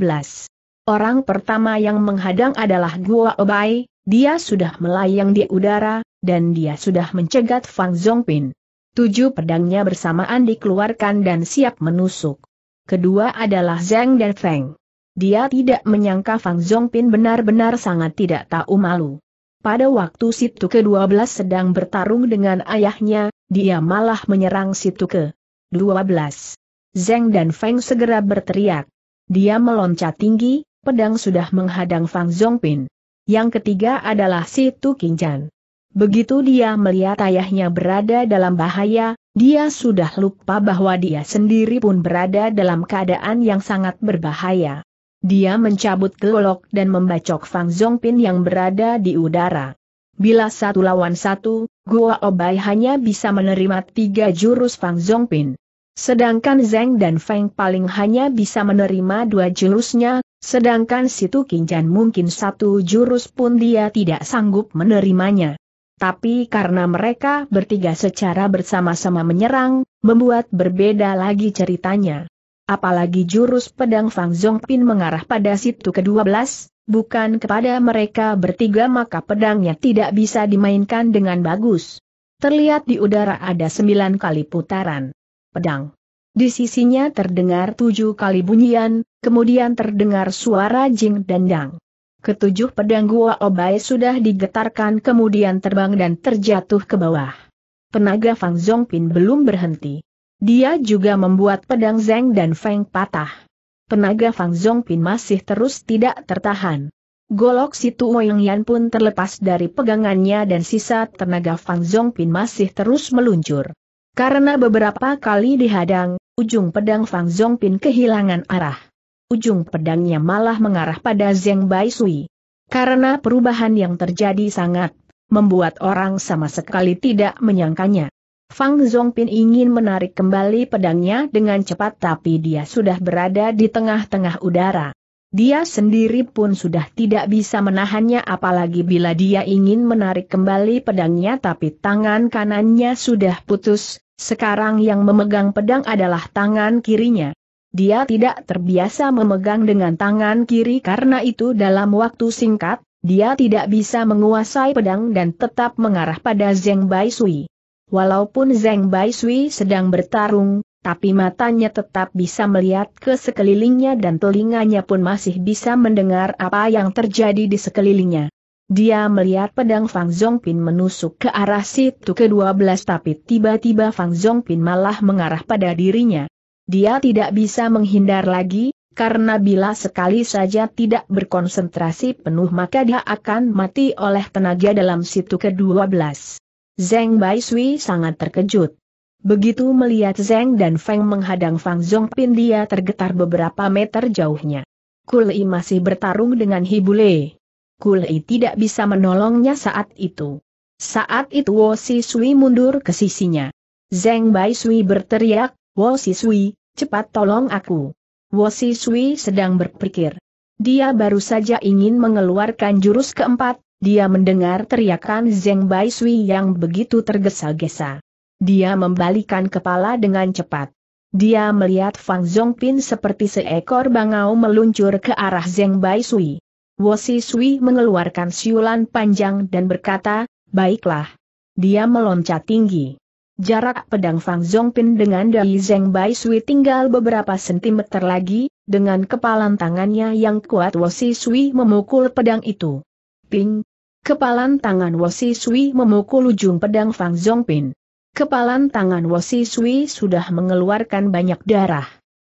Orang pertama yang menghadang adalah Gua Obai, dia sudah melayang di udara, dan dia sudah mencegat Fang Zongpin. Tujuh pedangnya bersamaan dikeluarkan dan siap menusuk. Kedua adalah Zhang dan Feng. Dia tidak menyangka Fang Zongpin benar-benar sangat tidak tahu malu. Pada waktu situ ke-12 sedang bertarung dengan ayahnya, dia malah menyerang situ ke. 12. Zeng dan Feng segera berteriak. Dia meloncat tinggi, pedang sudah menghadang Fang Zhongpin. Yang ketiga adalah si Tu Begitu dia melihat ayahnya berada dalam bahaya, dia sudah lupa bahwa dia sendiri pun berada dalam keadaan yang sangat berbahaya. Dia mencabut golok dan membacok Fang Zhongpin yang berada di udara. Bila satu lawan satu, Gua Obai hanya bisa menerima tiga jurus Fang Zongpin. Sedangkan Zeng dan Feng paling hanya bisa menerima dua jurusnya, sedangkan Situ Kinjan mungkin satu jurus pun dia tidak sanggup menerimanya. Tapi karena mereka bertiga secara bersama-sama menyerang, membuat berbeda lagi ceritanya. Apalagi jurus pedang Fang Zongpin mengarah pada situ ke-12, bukan kepada mereka bertiga maka pedangnya tidak bisa dimainkan dengan bagus. Terlihat di udara ada sembilan kali putaran pedang. Di sisinya terdengar tujuh kali bunyian, kemudian terdengar suara jing dan dang. Ketujuh pedang gua obai sudah digetarkan kemudian terbang dan terjatuh ke bawah. Penaga Fang Zhongpin belum berhenti. Dia juga membuat pedang Zeng dan Feng patah. Tenaga Fang Zongpin masih terus tidak tertahan. Golok situ Wang Yan pun terlepas dari pegangannya dan sisa tenaga Fang Zongpin masih terus meluncur. Karena beberapa kali dihadang, ujung pedang Fang Zongpin kehilangan arah. Ujung pedangnya malah mengarah pada Zeng Bai Sui. Karena perubahan yang terjadi sangat membuat orang sama sekali tidak menyangkanya. Fang Zongpin ingin menarik kembali pedangnya dengan cepat tapi dia sudah berada di tengah-tengah udara. Dia sendiri pun sudah tidak bisa menahannya apalagi bila dia ingin menarik kembali pedangnya tapi tangan kanannya sudah putus, sekarang yang memegang pedang adalah tangan kirinya. Dia tidak terbiasa memegang dengan tangan kiri karena itu dalam waktu singkat, dia tidak bisa menguasai pedang dan tetap mengarah pada Zeng Bai Sui. Walaupun Zeng Baishui sedang bertarung, tapi matanya tetap bisa melihat ke sekelilingnya dan telinganya pun masih bisa mendengar apa yang terjadi di sekelilingnya. Dia melihat pedang Fang Zhongpin menusuk ke arah situ ke-12 tapi tiba-tiba Fang Zhongpin malah mengarah pada dirinya. Dia tidak bisa menghindar lagi, karena bila sekali saja tidak berkonsentrasi penuh maka dia akan mati oleh tenaga dalam situ ke-12. Zeng Bai Sui sangat terkejut. Begitu melihat Zeng dan Feng menghadang Fang Zongpin dia tergetar beberapa meter jauhnya. Kulei masih bertarung dengan Hibule. Kulei tidak bisa menolongnya saat itu. Saat itu Wo Si Sui mundur ke sisinya. Zeng Bai Sui berteriak, Wo Si Sui, cepat tolong aku. Wo Si Sui sedang berpikir. Dia baru saja ingin mengeluarkan jurus keempat, dia mendengar teriakan Zeng Bai Sui yang begitu tergesa-gesa. Dia membalikan kepala dengan cepat. Dia melihat Fang Zhongpin seperti seekor bangau meluncur ke arah Zeng Bai Sui. si Sui mengeluarkan siulan panjang dan berkata, baiklah. Dia meloncat tinggi. Jarak pedang Fang Zhongpin dengan Dai Zeng Bai Sui tinggal beberapa sentimeter lagi, dengan kepalan tangannya yang kuat si Sui memukul pedang itu. Ping. Kepalan tangan Wasi Sui memukul ujung pedang Fang Zongpin. Kepalan tangan Wasi Sui sudah mengeluarkan banyak darah.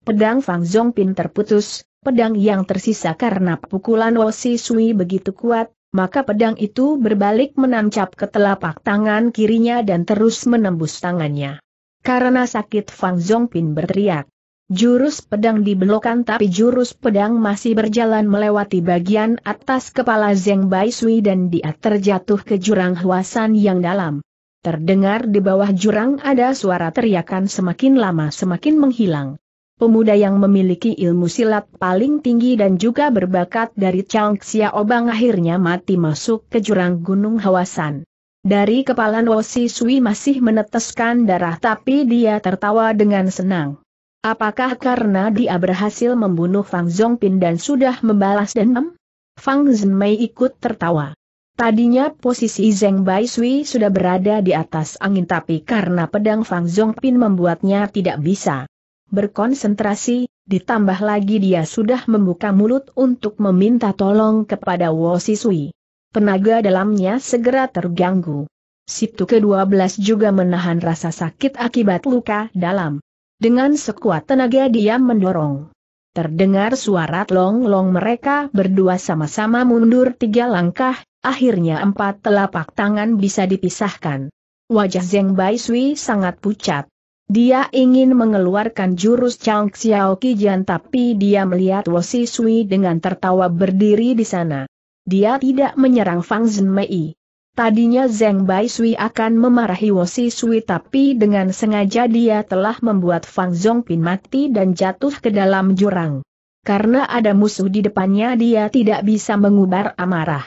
Pedang Fang Zongpin terputus, pedang yang tersisa karena pukulan Wasi Sui begitu kuat, maka pedang itu berbalik menancap ke telapak tangan kirinya dan terus menembus tangannya. Karena sakit Fang Zongpin berteriak. Jurus pedang dibelokan tapi jurus pedang masih berjalan melewati bagian atas kepala Zeng Bai Sui dan dia terjatuh ke jurang huasan yang dalam. Terdengar di bawah jurang ada suara teriakan semakin lama semakin menghilang. Pemuda yang memiliki ilmu silat paling tinggi dan juga berbakat dari Chang Xia Obang akhirnya mati masuk ke jurang gunung hawasan. Dari kepala Nosi Sui masih meneteskan darah tapi dia tertawa dengan senang. Apakah karena dia berhasil membunuh Fang Zongpin dan sudah membalas dendam? Fang Zhenmei ikut tertawa. Tadinya posisi Zeng Bai sudah berada di atas angin tapi karena pedang Fang Zhongpin membuatnya tidak bisa berkonsentrasi, ditambah lagi dia sudah membuka mulut untuk meminta tolong kepada Wo Sisui. Penaga dalamnya segera terganggu. Situ ke-12 juga menahan rasa sakit akibat luka dalam. Dengan sekuat tenaga dia mendorong. Terdengar suara long-long mereka berdua sama-sama mundur tiga langkah, akhirnya empat telapak tangan bisa dipisahkan. Wajah Zeng Bai Sui sangat pucat. Dia ingin mengeluarkan jurus Chang Xiao Kijian tapi dia melihat Wosi Sui dengan tertawa berdiri di sana. Dia tidak menyerang Fang Zhen Mei. Tadinya Zeng Bai Sui akan memarahi Wosi Sui tapi dengan sengaja dia telah membuat Fang Zongpin mati dan jatuh ke dalam jurang. Karena ada musuh di depannya dia tidak bisa mengubar amarah.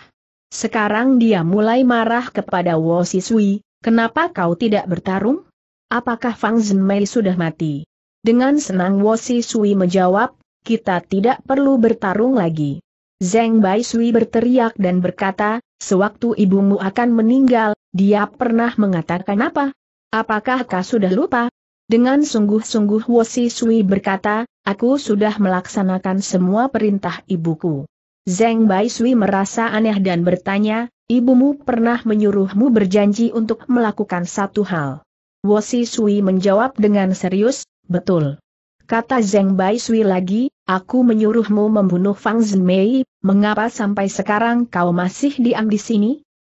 Sekarang dia mulai marah kepada Wosi Sui, kenapa kau tidak bertarung? Apakah Fang Zhenmei sudah mati? Dengan senang Wosi Sui menjawab, kita tidak perlu bertarung lagi. Zeng Bai Sui berteriak dan berkata, Sewaktu ibumu akan meninggal, dia pernah mengatakan apa? Apakah kau sudah lupa? Dengan sungguh-sungguh Wosi Sui berkata, aku sudah melaksanakan semua perintah ibuku. Zeng Bai Sui merasa aneh dan bertanya, ibumu pernah menyuruhmu berjanji untuk melakukan satu hal. Wosi Sui menjawab dengan serius, betul. Kata Zeng Bai Sui lagi, aku menyuruhmu membunuh Fang Zhenmei, mengapa sampai sekarang kau masih diam di sini?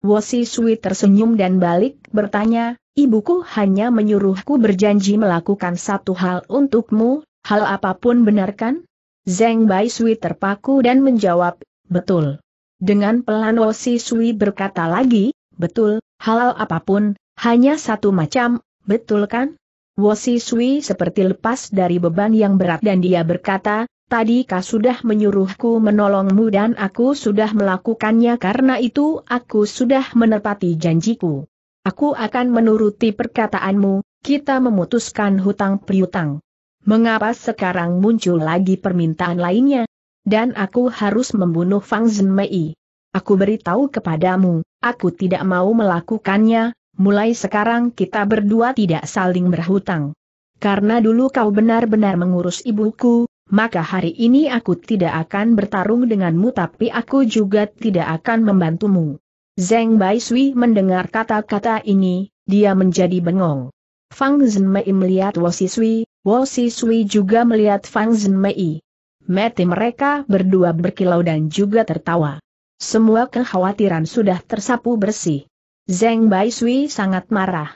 Wosi Sui tersenyum dan balik bertanya, ibuku hanya menyuruhku berjanji melakukan satu hal untukmu, hal apapun benarkan? Zeng Bai Sui terpaku dan menjawab, betul. Dengan pelan Wosi Sui berkata lagi, betul, hal apapun, hanya satu macam, betul kan? Wosi Sui seperti lepas dari beban yang berat dan dia berkata, tadi kau sudah menyuruhku menolongmu dan aku sudah melakukannya karena itu aku sudah menepati janjiku. Aku akan menuruti perkataanmu, kita memutuskan hutang priutang. Mengapa sekarang muncul lagi permintaan lainnya? Dan aku harus membunuh Fang Zhenmei. Aku beritahu kepadamu, aku tidak mau melakukannya, mulai sekarang kita berdua tidak saling berhutang. Karena dulu kau benar-benar mengurus ibuku, maka hari ini aku tidak akan bertarung denganmu tapi aku juga tidak akan membantumu. Zeng Bai Sui mendengar kata-kata ini, dia menjadi bengong. Fang Zhenmei melihat Wo Sui, Wo Sui juga melihat Fang Zhenmei. Mati mereka berdua berkilau dan juga tertawa. Semua kekhawatiran sudah tersapu bersih. Zeng Bai sangat marah.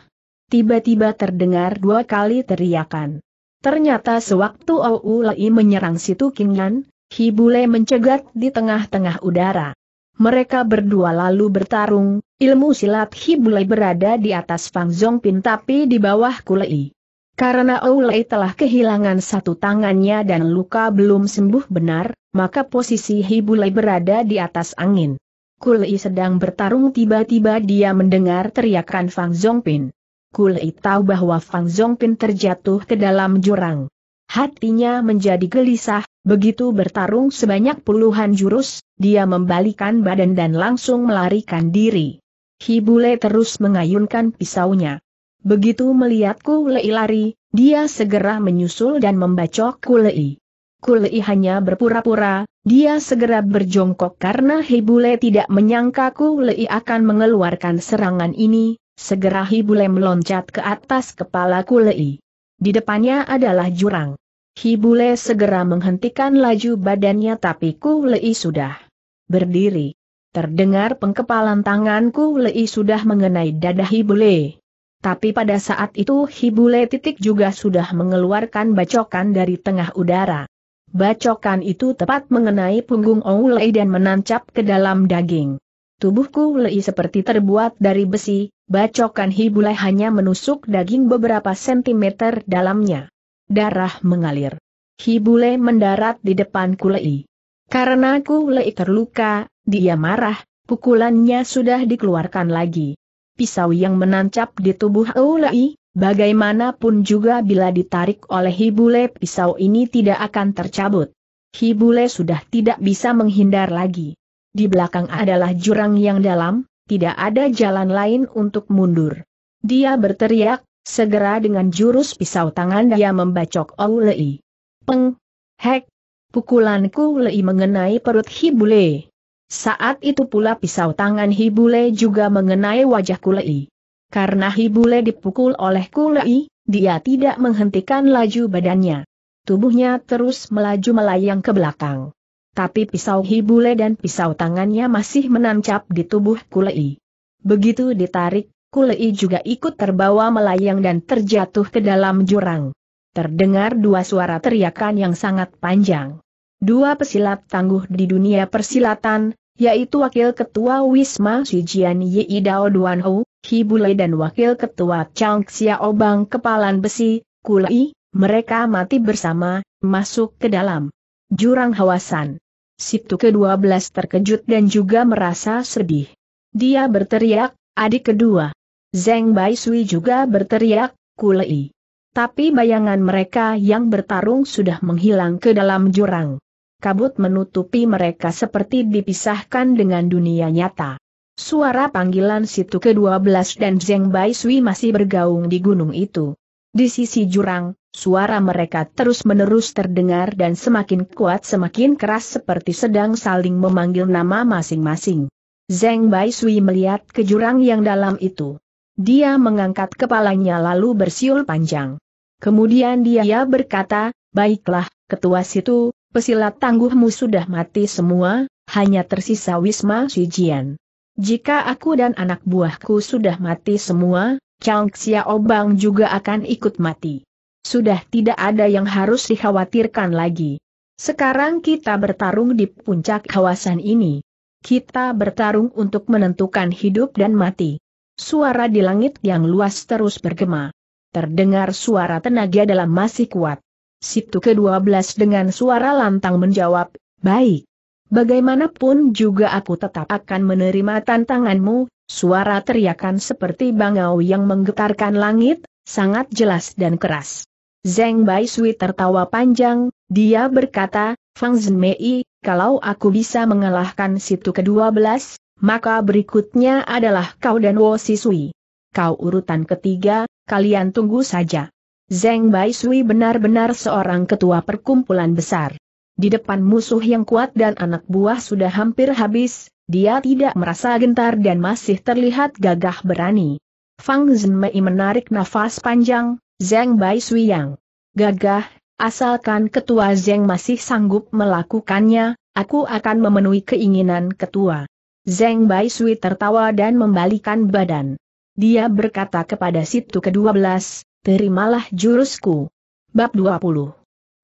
Tiba-tiba terdengar dua kali teriakan. Ternyata sewaktu Ou Lei menyerang situ Kingnan, Hibule mencegat di tengah-tengah udara. Mereka berdua lalu bertarung, ilmu silat Hibule berada di atas Fang Zongpin tapi di bawah Kulei. Karena Ou Lei telah kehilangan satu tangannya dan luka belum sembuh benar, maka posisi Hibulei berada di atas angin. Kulei sedang bertarung tiba-tiba dia mendengar teriakan Fang Zongpin. Kulei tahu bahwa Fang Zongpin terjatuh ke dalam jurang. Hatinya menjadi gelisah, begitu bertarung sebanyak puluhan jurus, dia membalikan badan dan langsung melarikan diri. Hibule terus mengayunkan pisaunya. Begitu melihat Kulei lari, dia segera menyusul dan membacok Kulei. Kulei hanya berpura-pura, dia segera berjongkok karena Hibule tidak menyangka Kulei akan mengeluarkan serangan ini, segera Hibule meloncat ke atas kepala Kulei. Di depannya adalah jurang. Hibule segera menghentikan laju badannya tapi Kulei sudah berdiri. Terdengar pengkepalan tanganku Lei sudah mengenai dada Hibule. Tapi pada saat itu Hibule titik juga sudah mengeluarkan bacokan dari tengah udara. Bacokan itu tepat mengenai punggung Lei dan menancap ke dalam daging. Tubuhku Lei seperti terbuat dari besi, bacokan Hibulai hanya menusuk daging beberapa sentimeter dalamnya. Darah mengalir. Hibulai mendarat di depan Lei. Karena Lei terluka, dia marah, pukulannya sudah dikeluarkan lagi. Pisau yang menancap di tubuh Lei. Bagaimanapun juga bila ditarik oleh Hibule pisau ini tidak akan tercabut. Hibule sudah tidak bisa menghindar lagi. Di belakang adalah jurang yang dalam, tidak ada jalan lain untuk mundur. Dia berteriak, segera dengan jurus pisau tangan dia membacok Oulei. Peng! Hek! Pukulanku Lei mengenai perut Hibule. Saat itu pula pisau tangan Hibule juga mengenai wajah Kulei. Karena Hibule dipukul oleh Kulei, dia tidak menghentikan laju badannya. Tubuhnya terus melaju melayang ke belakang. Tapi pisau Hibule dan pisau tangannya masih menancap di tubuh Kulei. Begitu ditarik, Kulei juga ikut terbawa melayang dan terjatuh ke dalam jurang. Terdengar dua suara teriakan yang sangat panjang. Dua pesilat tangguh di dunia persilatan, yaitu Wakil Ketua Wisma Sijian Yi Dao Duan Ho, Hibule dan Wakil Ketua Chang xia obang Kepalan Besi, Kulai, mereka mati bersama, masuk ke dalam jurang hawasan. Situ ke-12 terkejut dan juga merasa sedih. Dia berteriak, adik kedua. Zeng Bai Sui juga berteriak, Kulai. Tapi bayangan mereka yang bertarung sudah menghilang ke dalam jurang kabut menutupi mereka seperti dipisahkan dengan dunia nyata. Suara panggilan situ ke-12 dan Zeng Bai Sui masih bergaung di gunung itu. Di sisi jurang, suara mereka terus-menerus terdengar dan semakin kuat semakin keras seperti sedang saling memanggil nama masing-masing. Zeng Bai Sui melihat ke jurang yang dalam itu. Dia mengangkat kepalanya lalu bersiul panjang. Kemudian dia berkata, baiklah, ketua situ, Pesilat tangguhmu sudah mati semua, hanya tersisa Wisma Sijian. Jika aku dan anak buahku sudah mati semua, Chang Xiaobang juga akan ikut mati. Sudah tidak ada yang harus dikhawatirkan lagi. Sekarang kita bertarung di puncak kawasan ini. Kita bertarung untuk menentukan hidup dan mati. Suara di langit yang luas terus bergema. Terdengar suara tenaga dalam masih kuat. Situ ke-12 dengan suara lantang menjawab, baik. Bagaimanapun juga aku tetap akan menerima tantanganmu, suara teriakan seperti bangau yang menggetarkan langit, sangat jelas dan keras. Zeng Bai Sui tertawa panjang, dia berkata, Fang Zhenmei, kalau aku bisa mengalahkan situ ke-12, maka berikutnya adalah kau dan Wo Sisui. Kau urutan ketiga, kalian tunggu saja. Zeng Bai Sui benar-benar seorang ketua perkumpulan besar. Di depan musuh yang kuat dan anak buah sudah hampir habis, dia tidak merasa gentar dan masih terlihat gagah berani. Fang Zhenmei menarik nafas panjang, Zeng Bai Sui yang gagah, asalkan ketua Zeng masih sanggup melakukannya, aku akan memenuhi keinginan ketua. Zeng Bai Sui tertawa dan membalikan badan. Dia berkata kepada Situ ke-12, terimalah jurusku. Bab 20.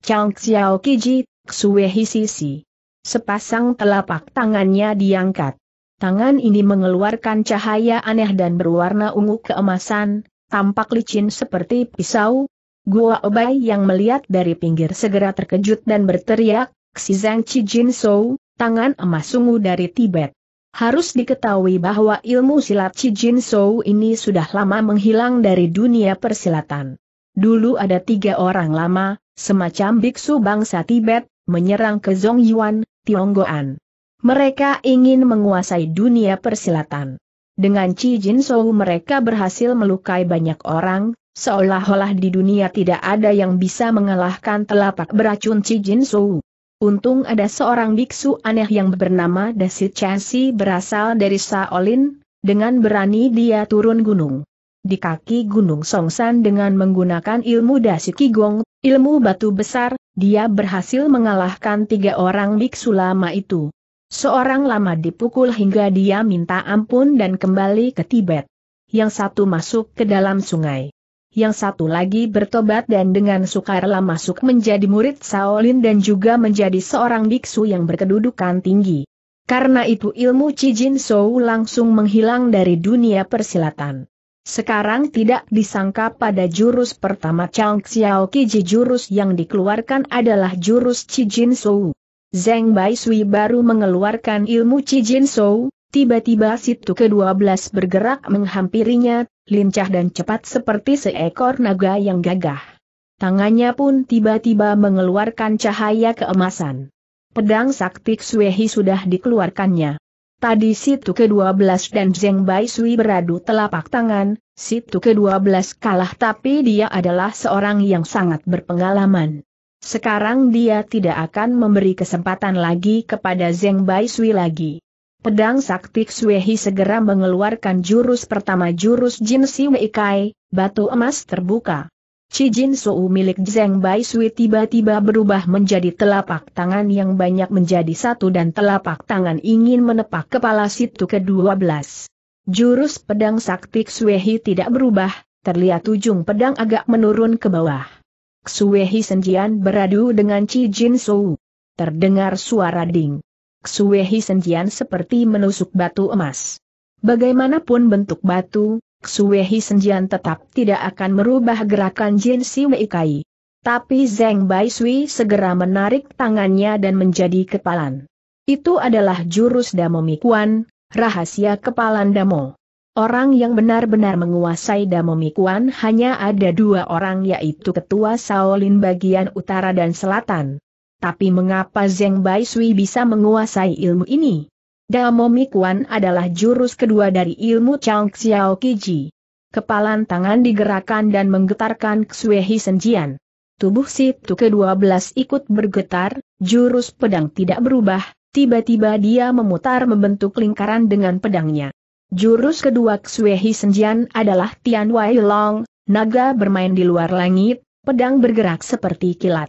Chang Xiao Kiji, Xue Hisisi. Sepasang telapak tangannya diangkat. Tangan ini mengeluarkan cahaya aneh dan berwarna ungu keemasan, tampak licin seperti pisau. Gua Obai yang melihat dari pinggir segera terkejut dan berteriak, Xizang Zhang Sou, tangan emas ungu dari Tibet. Harus diketahui bahwa ilmu silat Cijin Sou ini sudah lama menghilang dari dunia persilatan. Dulu ada tiga orang lama, semacam biksu bangsa Tibet, menyerang ke Zongyuan, Tionggoan. Mereka ingin menguasai dunia persilatan. Dengan Cijin Sou mereka berhasil melukai banyak orang, seolah-olah di dunia tidak ada yang bisa mengalahkan telapak beracun Cijin Sou. Untung ada seorang biksu aneh yang bernama Dasit Chansi berasal dari Saolin, dengan berani dia turun gunung. Di kaki gunung Songsan dengan menggunakan ilmu Dasi Qigong, ilmu batu besar, dia berhasil mengalahkan tiga orang biksu lama itu. Seorang lama dipukul hingga dia minta ampun dan kembali ke Tibet. Yang satu masuk ke dalam sungai yang satu lagi bertobat dan dengan sukarela masuk menjadi murid Shaolin dan juga menjadi seorang biksu yang berkedudukan tinggi. Karena itu ilmu Cijin Sou langsung menghilang dari dunia persilatan. Sekarang tidak disangka pada jurus pertama Chang Xiao Kiji jurus yang dikeluarkan adalah jurus Cijin Sou. Zeng Bai Sui baru mengeluarkan ilmu Cijin Sou, Tiba-tiba situ ke-12 bergerak menghampirinya, lincah dan cepat seperti seekor naga yang gagah. Tangannya pun tiba-tiba mengeluarkan cahaya keemasan. Pedang sakti Xuehi sudah dikeluarkannya. Tadi situ ke-12 dan Zeng Bai Sui beradu telapak tangan, situ ke-12 kalah tapi dia adalah seorang yang sangat berpengalaman. Sekarang dia tidak akan memberi kesempatan lagi kepada Zeng Bai Sui lagi. Pedang sakti Xuehi segera mengeluarkan jurus pertama jurus Jin Si Kai, batu emas terbuka. Cijin Suu milik Zeng Bai Sui tiba-tiba berubah menjadi telapak tangan yang banyak menjadi satu dan telapak tangan ingin menepak kepala situ ke-12. Jurus pedang sakti Xuehi tidak berubah, terlihat ujung pedang agak menurun ke bawah. Xuehi Senjian beradu dengan Cijin Suu. Terdengar suara ding Xuehi Senjian seperti menusuk batu emas. Bagaimanapun bentuk batu, Xuehi Senjian tetap tidak akan merubah gerakan Jin Si Kai. Tapi Zeng Bai Sui segera menarik tangannya dan menjadi kepalan. Itu adalah jurus Damo Mikuan, rahasia kepalan Damo. Orang yang benar-benar menguasai Damo Mikuan hanya ada dua orang yaitu Ketua Shaolin bagian utara dan selatan. Tapi mengapa Zeng Bai Sui bisa menguasai ilmu ini? Dao Mikuan adalah jurus kedua dari ilmu Chang Xiao Kiji. Kepalan tangan digerakkan dan menggetarkan Ksuehi Senjian. Tubuh situ ke-12 ikut bergetar, jurus pedang tidak berubah, tiba-tiba dia memutar membentuk lingkaran dengan pedangnya. Jurus kedua Ksuehi Senjian adalah Tian Wai Long, naga bermain di luar langit, pedang bergerak seperti kilat.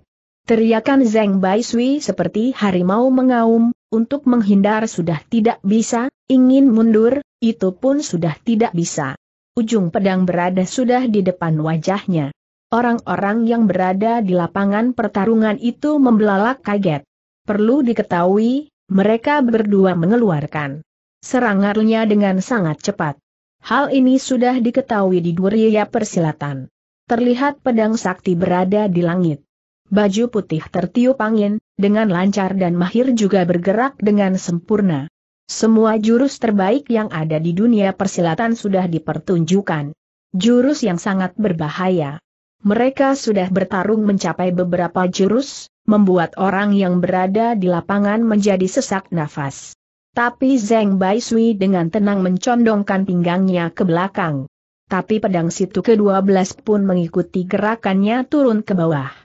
Teriakan Zeng Bai Sui seperti harimau mengaum, untuk menghindar sudah tidak bisa, ingin mundur, itu pun sudah tidak bisa. Ujung pedang berada sudah di depan wajahnya. Orang-orang yang berada di lapangan pertarungan itu membelalak kaget. Perlu diketahui, mereka berdua mengeluarkan serangannya dengan sangat cepat. Hal ini sudah diketahui di Duryaya Persilatan. Terlihat pedang sakti berada di langit. Baju putih tertiup angin, dengan lancar dan mahir juga bergerak dengan sempurna. Semua jurus terbaik yang ada di dunia persilatan sudah dipertunjukkan. Jurus yang sangat berbahaya. Mereka sudah bertarung mencapai beberapa jurus, membuat orang yang berada di lapangan menjadi sesak nafas. Tapi Zeng Bai Sui dengan tenang mencondongkan pinggangnya ke belakang. Tapi pedang situ ke-12 pun mengikuti gerakannya turun ke bawah.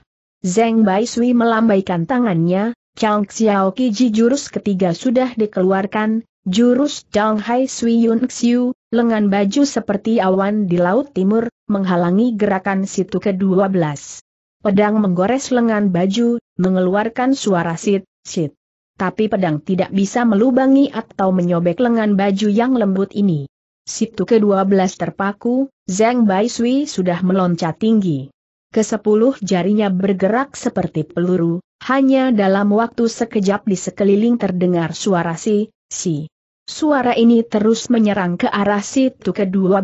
Zeng Bai melambaikan tangannya, Chang Xiao Qiji jurus ketiga sudah dikeluarkan, jurus Chang Hai Sui Yun Xiu, lengan baju seperti awan di Laut Timur, menghalangi gerakan situ ke-12. Pedang menggores lengan baju, mengeluarkan suara sit, sit. Tapi pedang tidak bisa melubangi atau menyobek lengan baju yang lembut ini. Situ ke-12 terpaku, Zeng Bai sudah meloncat tinggi kesepuluh jarinya bergerak seperti peluru, hanya dalam waktu sekejap di sekeliling terdengar suara si, si. Suara ini terus menyerang ke arah situ ke-12.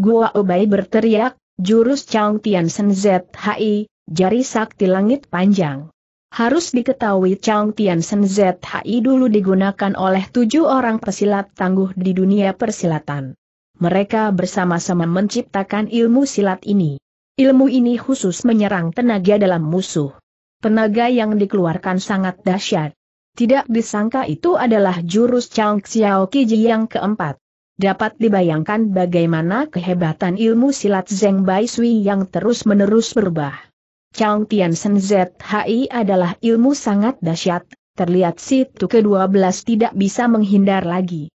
Gua Obai berteriak, jurus Chang Tian Sen ZHI, jari sakti langit panjang. Harus diketahui Chang Tian Sen ZHI dulu digunakan oleh tujuh orang pesilat tangguh di dunia persilatan. Mereka bersama-sama menciptakan ilmu silat ini. Ilmu ini khusus menyerang tenaga dalam musuh. Tenaga yang dikeluarkan sangat dahsyat. Tidak disangka itu adalah jurus Chang Xiao Kiji yang keempat. Dapat dibayangkan bagaimana kehebatan ilmu silat Zeng Bai Sui yang terus-menerus berubah. Chang Tian Sen ZHI adalah ilmu sangat dahsyat, terlihat situ ke-12 tidak bisa menghindar lagi.